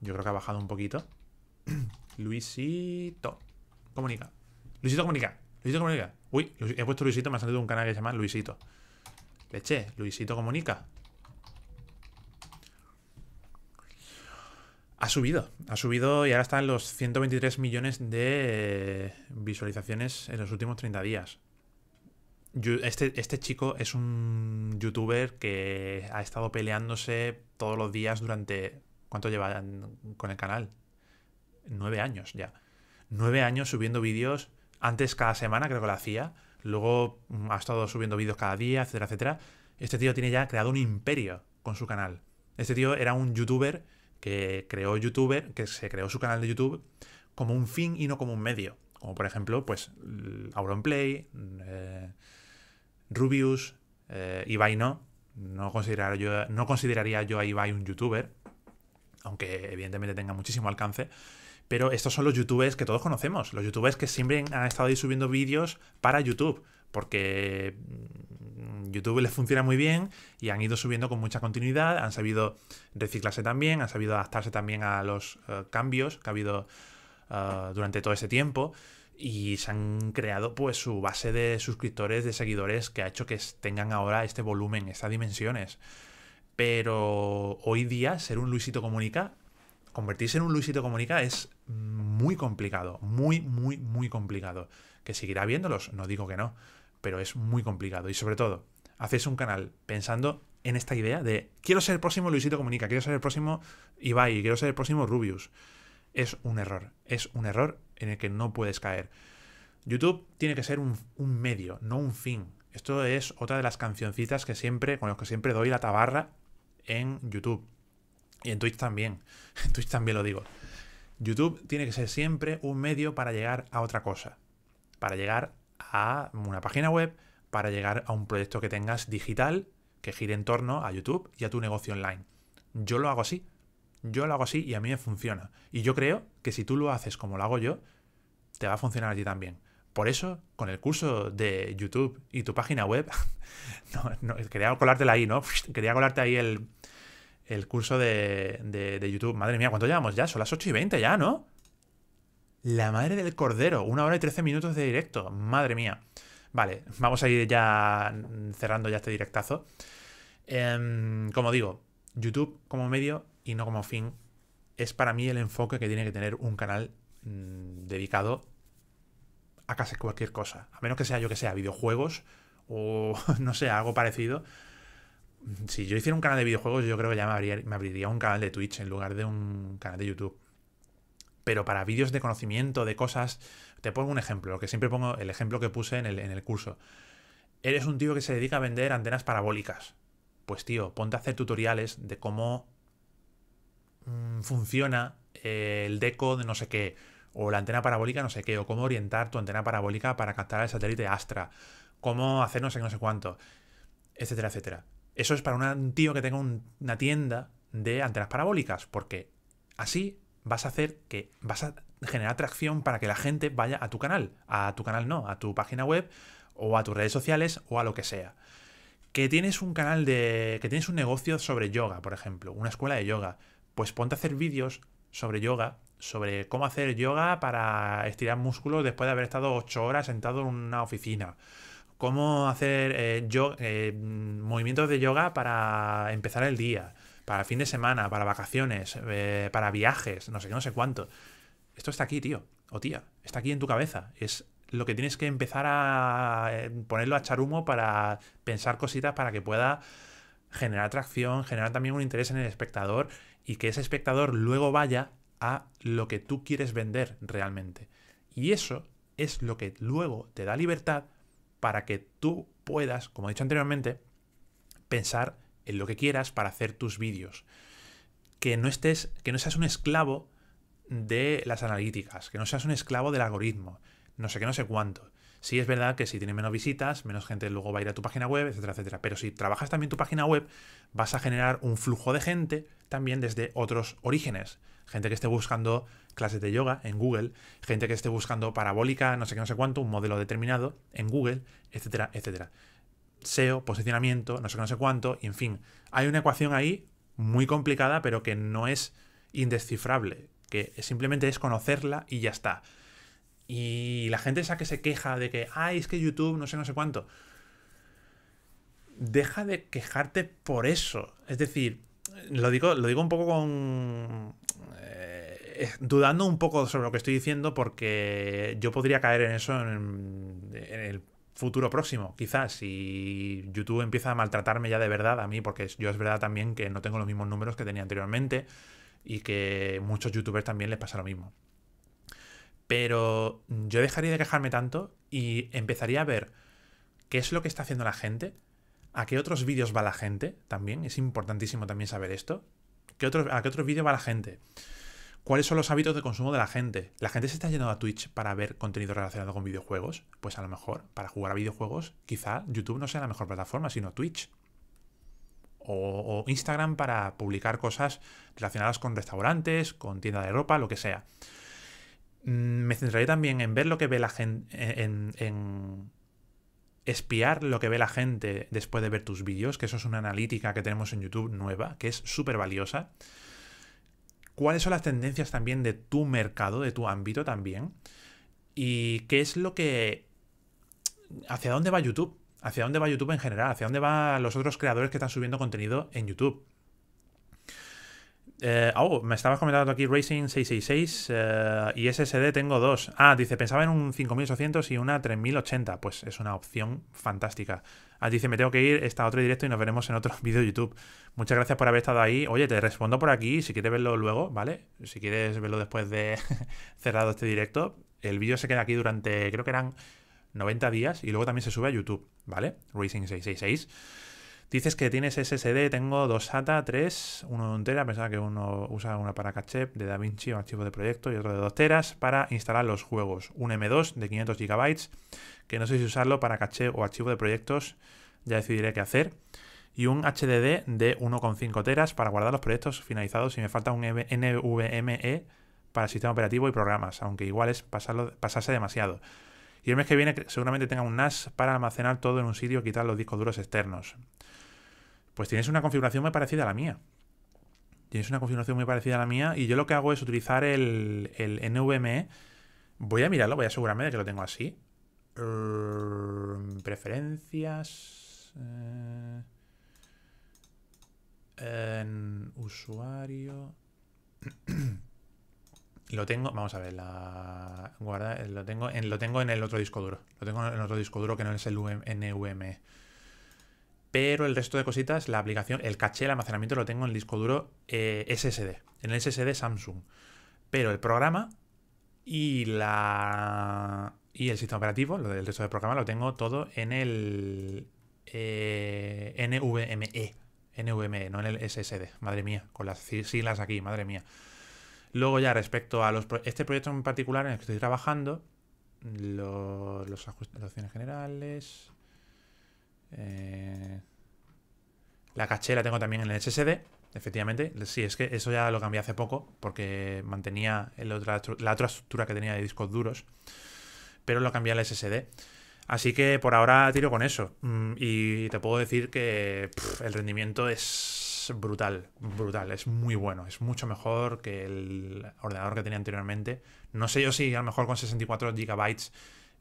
[SPEAKER 1] Yo creo que ha bajado un poquito. Luisito. Comunica. Luisito Comunica. Luisito Comunica. Uy, he puesto Luisito, me ha salido un canal que se llama Luisito. Leche, Luisito Comunica. Ha subido, ha subido y ahora están los 123 millones de visualizaciones en los últimos 30 días. este, este chico es un youtuber que ha estado peleándose todos los días durante... ¿Cuánto lleva con el canal? Nueve años ya. Nueve años subiendo vídeos, antes cada semana creo que lo hacía, luego ha estado subiendo vídeos cada día, etcétera, etcétera. Este tío tiene ya creado un imperio con su canal. Este tío era un youtuber que creó YouTuber, que se creó su canal de YouTube como un fin y no como un medio. Como por ejemplo, pues mm, Auronplay, mm, eh, Rubius, eh, Ibai no. No, considerar yo, no consideraría yo a Ibai un youtuber, aunque evidentemente tenga muchísimo alcance. Pero estos son los youtubers que todos conocemos, los youtubers que siempre han estado ahí subiendo vídeos para YouTube, porque YouTube les funciona muy bien y han ido subiendo con mucha continuidad, han sabido reciclarse también, han sabido adaptarse también a los eh, cambios que ha habido eh, durante todo ese tiempo y se han creado pues su base de suscriptores, de seguidores que ha hecho que tengan ahora este volumen, estas dimensiones. Pero hoy día ser un Luisito Comunica, convertirse en un Luisito Comunica es muy complicado, muy, muy, muy complicado. Que seguirá viéndolos, no digo que no pero es muy complicado. Y sobre todo, haces un canal pensando en esta idea de quiero ser el próximo Luisito Comunica, quiero ser el próximo Ibai, quiero ser el próximo Rubius. Es un error, es un error en el que no puedes caer. YouTube tiene que ser un, medio, no un fin. Esto es otra de las cancioncitas que siempre, con las que siempre doy la tabarra en YouTube. Y en Twitch también. En Twitch también lo digo. YouTube tiene que ser siempre un medio para llegar a otra cosa. Para llegar a una página web para llegar a un proyecto que tengas digital que gire en torno a YouTube y a tu negocio online. Yo lo hago así. Yo lo hago así y a mí me funciona. Y yo creo que si tú lo haces como lo hago yo, te va a funcionar a ti también. Por eso, con el curso de YouTube y tu página web, no, colarte quería colártela ahí, ¿no? Quería colarte ahí el, curso de, de, YouTube. Madre mía, ¿cuánto llevamos ya? Son las 8 y 20 ya, ¿no? La madre del cordero, una hora y trece minutos de directo, madre mía. Vale, vamos a ir ya cerrando ya este directazo. Em, como digo, YouTube como medio y no como fin es para mí el enfoque que tiene que tener un canal mm, dedicado a casi cualquier cosa. A menos que sea yo que sea videojuegos o no sé, algo parecido. Si yo hiciera un canal de videojuegos, yo creo que ya me abriría un canal de Twitch en lugar de un canal de YouTube. Pero para vídeos de conocimiento, de cosas. Te pongo un ejemplo, que siempre pongo el ejemplo que puse en el, curso. Eres un tío que se dedica a vender antenas parabólicas. Pues tío, ponte a hacer tutoriales de cómo mm, funciona eh, el deco de no sé qué, o la antena parabólica no sé qué, o cómo orientar tu antena parabólica para captar el satélite Astra, cómo hacer no sé qué, no sé cuánto, etcétera, etcétera. Eso es para un tío que tenga una tienda de antenas parabólicas, porque así vas a hacer que vas a generar atracción para que la gente vaya a tu canal, a tu canal no, a tu página web o a tus redes sociales o a lo que sea. Que tienes un canal de que tienes un negocio sobre yoga, por ejemplo, una escuela de yoga, pues ponte a hacer vídeos sobre yoga, sobre cómo hacer yoga para estirar músculos después de haber estado 8 horas sentado en una oficina cómo hacer eh, eh, movimientos de yoga para empezar el día, para fin de semana, para vacaciones, eh, para viajes, no sé qué, no sé cuánto. Esto está aquí, tío, o tía, está aquí en tu cabeza. Es lo que tienes que empezar a eh, ponerlo a charumo para pensar cositas para que pueda generar atracción, generar también un interés en el espectador y que ese espectador luego vaya a lo que tú quieres vender realmente. Y eso es lo que luego te da libertad para que tú puedas, como he dicho anteriormente, pensar en lo que quieras para hacer tus vídeos. Que no estés, que no seas un esclavo de las analíticas, que no seas un esclavo del algoritmo, no sé qué, no sé cuánto. Sí es verdad que si tienes menos visitas, menos gente luego va a ir a tu página web, etcétera, etcétera. Pero si trabajas también tu página web, vas a generar un flujo de gente también desde otros orígenes. Gente que esté buscando clases de yoga en Google, gente que esté buscando parabólica, no sé qué, no sé cuánto, un modelo determinado en Google, etcétera, etcétera. SEO, posicionamiento, no sé no sé cuánto, y en fin, hay una ecuación ahí muy complicada, pero que no es indescifrable, que simplemente es conocerla y ya está. Y la gente esa que se queja de que, ay, es que YouTube, no sé, no sé cuánto. Deja de quejarte por eso. Es decir, lo digo, lo digo un poco con... Eh, dudando un poco sobre lo que estoy diciendo porque yo podría caer en eso en el futuro próximo, quizás, si YouTube empieza a maltratarme ya de verdad a mí, porque yo es verdad también que no tengo los mismos números que tenía anteriormente y que muchos youtubers también les pasa lo mismo. Pero yo dejaría de quejarme tanto y empezaría a ver qué es lo que está haciendo la gente, a qué otros vídeos va la gente también, es importantísimo también saber esto, qué a qué otros vídeos va la gente. ¿Cuáles son los hábitos de consumo de la gente? ¿La gente se está yendo a Twitch para ver contenido relacionado con videojuegos? Pues a lo mejor, para jugar a videojuegos, quizá YouTube no sea la mejor plataforma, sino Twitch. O, Instagram para publicar cosas relacionadas con restaurantes, con tienda de ropa, lo que sea. Mm, me centraré también en ver lo que ve la gente, eh, en, en espiar lo que ve la gente después de ver tus vídeos, que eso es una analítica que tenemos en YouTube nueva, que es súper valiosa cuáles son las tendencias también de tu mercado, de tu ámbito también, y qué es lo que... hacia dónde va YouTube, hacia dónde va YouTube en general, hacia dónde van los otros creadores que están subiendo contenido en YouTube oh, me estabas comentando aquí Racing 666 eh, y SSD tengo dos. Ah, dice, pensaba en un 5800 y una 3080. Pues es una opción fantástica. Ah, dice, me tengo que ir, está otro directo y nos veremos en otro vídeo de YouTube. Muchas gracias por haber estado ahí. Oye, te respondo por aquí si quieres verlo luego, ¿vale? Si quieres verlo después de cerrado este directo. El vídeo se queda aquí durante, creo que eran 90 días y luego también se sube a YouTube, ¿vale? Racing 666. Dices que tienes SSD, tengo dos SATA, tres, uno de un tera, pensaba que uno usa una para caché de DaVinci, o archivo de proyecto y otro de 2 teras para instalar los juegos. Un M2 de 500 GB, que no sé si usarlo para caché o archivo de proyectos, ya decidiré qué hacer. Y un HDD de 1,5 teras para guardar los proyectos finalizados y me falta un NVMe para sistema operativo y programas, aunque igual es pasarse demasiado. Y el mes que viene seguramente tenga un NAS para almacenar todo en un sitio y quitar los discos duros externos. Pues tienes una configuración muy parecida a la mía. Tienes una configuración muy parecida a la mía y yo lo que hago es utilizar el, el NVMe. Voy a mirarlo, voy a asegurarme de que lo tengo así. Mm, preferencias. Eh, en usuario. Lo tengo, vamos a ver, la guarda, lo tengo, en, lo tengo en el otro disco duro. Lo tengo en el otro disco duro que no es el NVMe. Pero el resto de cositas, la aplicación, el caché, el almacenamiento lo tengo en el disco duro eh, SSD, en el SSD Samsung. Pero el programa y la y el sistema operativo, lo del resto del programa, lo tengo todo en el eh, NVMe. NVMe, no en el SSD. Madre mía, con las siglas aquí, madre mía. Luego ya respecto a los este proyecto en particular en el que estoy trabajando, los ajustes generales, eh, la caché la tengo también en el SSD, efectivamente. Sí, es que eso ya lo cambié hace poco porque mantenía la otra estructura que tenía de discos duros, pero lo cambié al SSD. Así que por ahora tiro con eso. Mm, y te puedo decir que el rendimiento es brutal, brutal, es muy bueno, es mucho mejor que el ordenador que tenía anteriormente. No sé yo si a lo mejor con 64 GB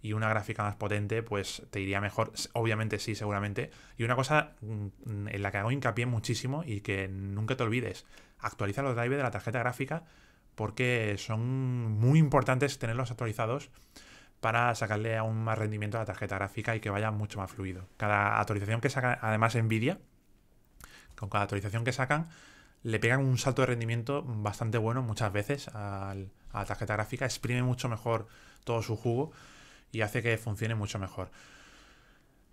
[SPEAKER 1] y una gráfica más potente, pues te iría mejor, obviamente sí, seguramente. Y una cosa mm, en la que hago hincapié muchísimo y que nunca te olvides, actualiza los drivers de la tarjeta gráfica porque son muy importantes tenerlos actualizados para sacarle aún más rendimiento a la tarjeta gráfica y que vaya mucho más fluido. Cada actualización que saca además Nvidia, con cada actualización que sacan, le pegan un salto de rendimiento bastante bueno muchas veces a la tarjeta gráfica, exprime mucho mejor todo su jugo y hace que funcione mucho mejor.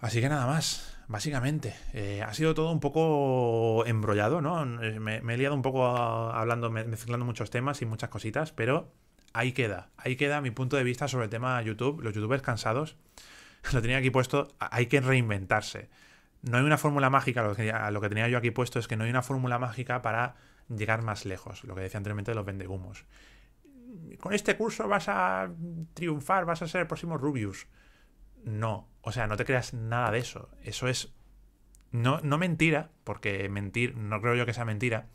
[SPEAKER 1] Así que nada más, básicamente. Eh, ha sido todo un poco embrollado, ¿no? Eh, me, he liado un poco hablando, mezclando muchos temas y muchas cositas, pero ahí queda. Ahí queda mi punto de vista sobre el tema YouTube, los youtubers cansados. Lo tenía aquí puesto, hay que reinventarse no hay una fórmula mágica, lo que, tenía yo aquí puesto es que no hay una fórmula mágica para llegar más lejos, lo que decía anteriormente de los vendegumos. Con este curso vas a triunfar, vas a ser el próximo Rubius. No, o sea, no te creas nada de eso. Eso es no, no mentira, porque mentir, no creo yo que sea mentira,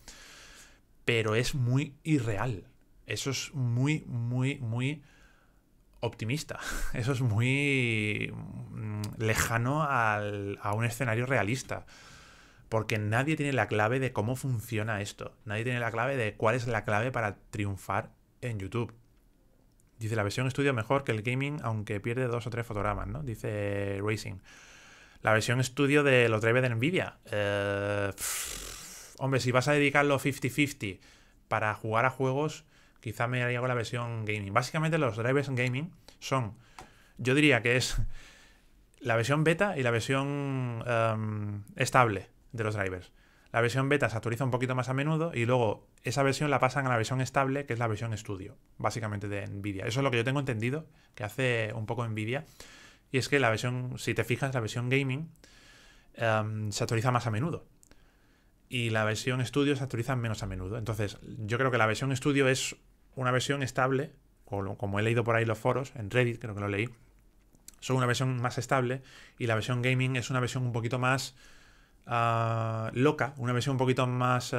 [SPEAKER 1] pero es muy irreal. Eso es muy, muy, muy optimista. Eso es muy mm, lejano a un escenario realista. Porque nadie tiene la clave de cómo funciona esto. Nadie tiene la clave de cuál es la clave para triunfar en YouTube. Dice la versión estudio mejor que el gaming, aunque pierde dos o tres fotogramas, ¿no? Dice Racing. La versión estudio de los drivers de Nvidia. Eh, hombre, si vas a dedicarlo 50-50 para jugar a juegos Quizá me haría con la versión gaming. Básicamente los drivers gaming son, yo diría que es la versión beta y la versión em, estable de los drivers. La versión beta se actualiza un poquito más a menudo y luego esa versión la pasan a la versión estable, que es la versión estudio, básicamente de Nvidia. Eso es lo que yo tengo entendido, que hace un poco Nvidia. Y es que la versión, si te fijas, la versión gaming em, se actualiza más a menudo. Y la versión estudio se actualiza menos a menudo. Entonces, yo creo que la versión estudio es una versión estable, como he leído por ahí los foros, en Reddit creo que lo leí, son una versión más estable y la versión gaming es una versión un poquito más ah, loca, una versión un poquito más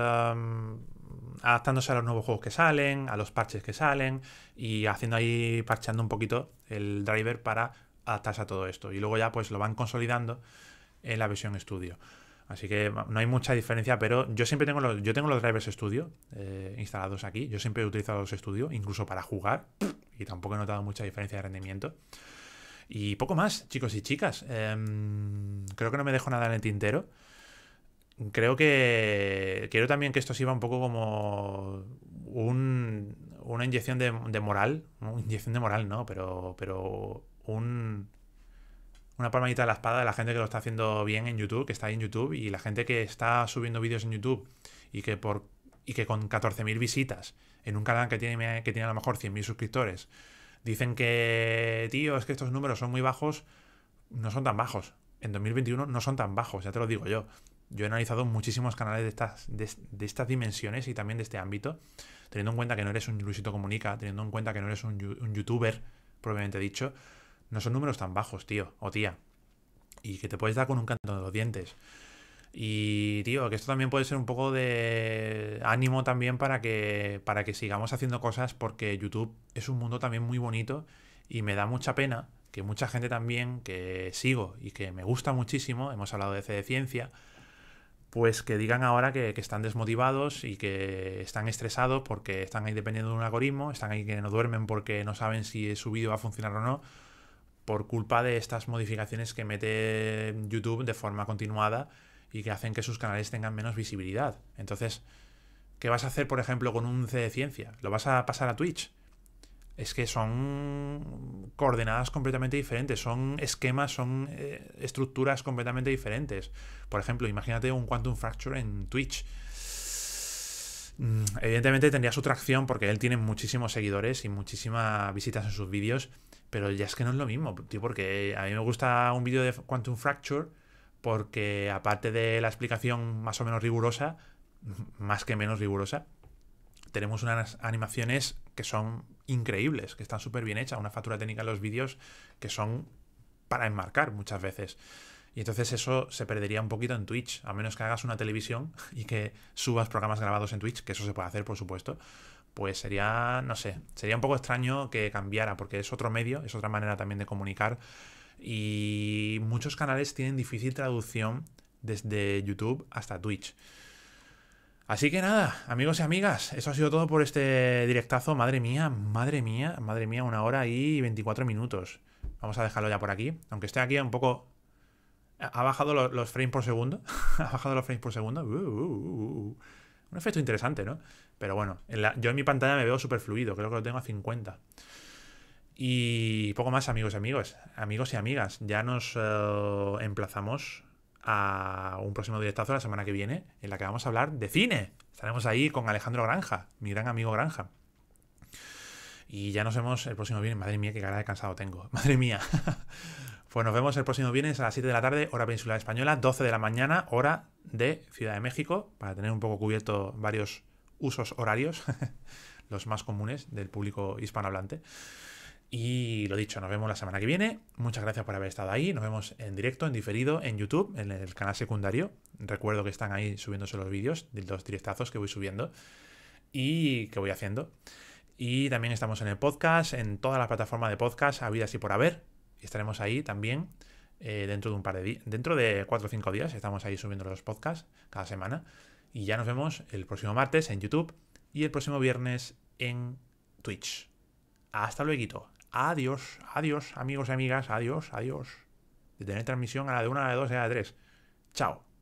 [SPEAKER 1] adaptándose a los nuevos juegos que salen, a los parches que salen y haciendo ahí, parcheando un poquito el driver para adaptarse a todo esto. Y luego ya pues lo van consolidando en la versión estudio. Así que no hay mucha diferencia, pero yo siempre tengo los, yo tengo los drivers estudio eh, instalados aquí. Yo siempre he utilizado los Studio, incluso para jugar, y tampoco he notado mucha diferencia de rendimiento. Y poco más, chicos y chicas. Em, creo que no me dejo nada en el tintero. Creo que quiero también que esto sirva un poco como un, una inyección de, moral. Una inyección de moral, no, pero, pero un, una palmadita de la espada de la gente que lo está haciendo bien en YouTube, que está ahí en YouTube, y la gente que está subiendo vídeos en YouTube y que por y que con 14.000 visitas en un canal que tiene, que tiene a lo mejor 100.000 suscriptores, dicen que, tío, es que estos números son muy bajos, no son tan bajos. En 2021 no son tan bajos, ya te lo digo yo. Yo he analizado muchísimos canales de estas, de, estas dimensiones y también de este ámbito, teniendo en cuenta que no eres un Luisito Comunica, teniendo en cuenta que no eres un, un youtuber, ...probablemente dicho, no son números tan bajos, tío, o tía. Y que te puedes dar con un canto de los dientes. Y, tío, que esto también puede ser un poco de ánimo también para que, para que sigamos haciendo cosas, porque YouTube es un mundo también muy bonito y me da mucha pena que mucha gente también que sigo y que me gusta muchísimo, hemos hablado de C de ciencia, pues que digan ahora que, que, están desmotivados y que están estresados porque están ahí dependiendo de un algoritmo, están ahí que no duermen porque no saben si su vídeo va a funcionar o no por culpa de estas modificaciones que mete YouTube de forma continuada y que hacen que sus canales tengan menos visibilidad. Entonces, ¿qué vas a hacer, por ejemplo, con un C de ciencia? ¿Lo vas a pasar a Twitch? Es que son coordenadas completamente diferentes, son esquemas, son eh, estructuras completamente diferentes. Por ejemplo, imagínate un Quantum Fracture en Twitch Mm, evidentemente tendría su tracción porque él tiene muchísimos seguidores y muchísimas visitas en sus vídeos, pero ya es que no es lo mismo, porque a mí me gusta un vídeo de Quantum Fracture porque aparte de la explicación más o menos rigurosa, más que menos rigurosa, tenemos unas animaciones que son increíbles, que están súper bien hechas, una factura técnica en los vídeos que son para enmarcar muchas veces. Y entonces eso se perdería un poquito en Twitch, a menos que hagas una televisión y que subas programas grabados en Twitch, que eso se puede hacer, por supuesto. Pues sería, no sé, sería un poco extraño que cambiara, porque es otro medio, es otra manera también de comunicar. Y muchos canales tienen difícil traducción desde YouTube hasta Twitch. Así que nada, amigos y amigas, eso ha sido todo por este directazo. Madre mía, madre mía, madre mía, una hora y 24 minutos. Vamos a dejarlo ya por aquí. Aunque esté aquí un poco Ha bajado los, frames por segundo. ha bajado los frames por segundo. Un efecto interesante, ¿no? Pero bueno, yo en mi pantalla me veo súper fluido. Creo que lo tengo a 50. Y poco más, amigos y amigos. Amigos y amigas. Ya nos eh, emplazamos a un próximo directazo la semana que viene, en la que vamos a hablar de cine. Estaremos ahí con Alejandro Granja, mi gran amigo Granja. Y ya nos vemos el próximo viernes. Madre mía, qué cara de cansado tengo. Madre mía. Pues nos vemos el próximo viernes a las 7 de la tarde, hora peninsular española, 12 de la mañana, hora de Ciudad de México, para tener un poco cubierto varios usos horarios, los más comunes del público hispanohablante. Y lo dicho, nos vemos la semana que viene. Muchas gracias por haber estado ahí. Nos vemos en directo, en diferido, en YouTube, en el canal secundario. Recuerdo que están ahí subiéndose los vídeos, de los directazos que voy subiendo y que voy haciendo. Y también estamos en el podcast, en todas las plataformas de podcast, habidas y por haber estaremos ahí también eh, dentro de un par de dentro de cuatro o cinco días, estamos ahí subiendo los podcasts cada semana. Y ya nos vemos el próximo martes en YouTube y el próximo viernes en Twitch. Hasta luego. Adiós, adiós, amigos y amigas, adiós, adiós. De tener transmisión a la de una, a la de dos y a la de 3. Chao.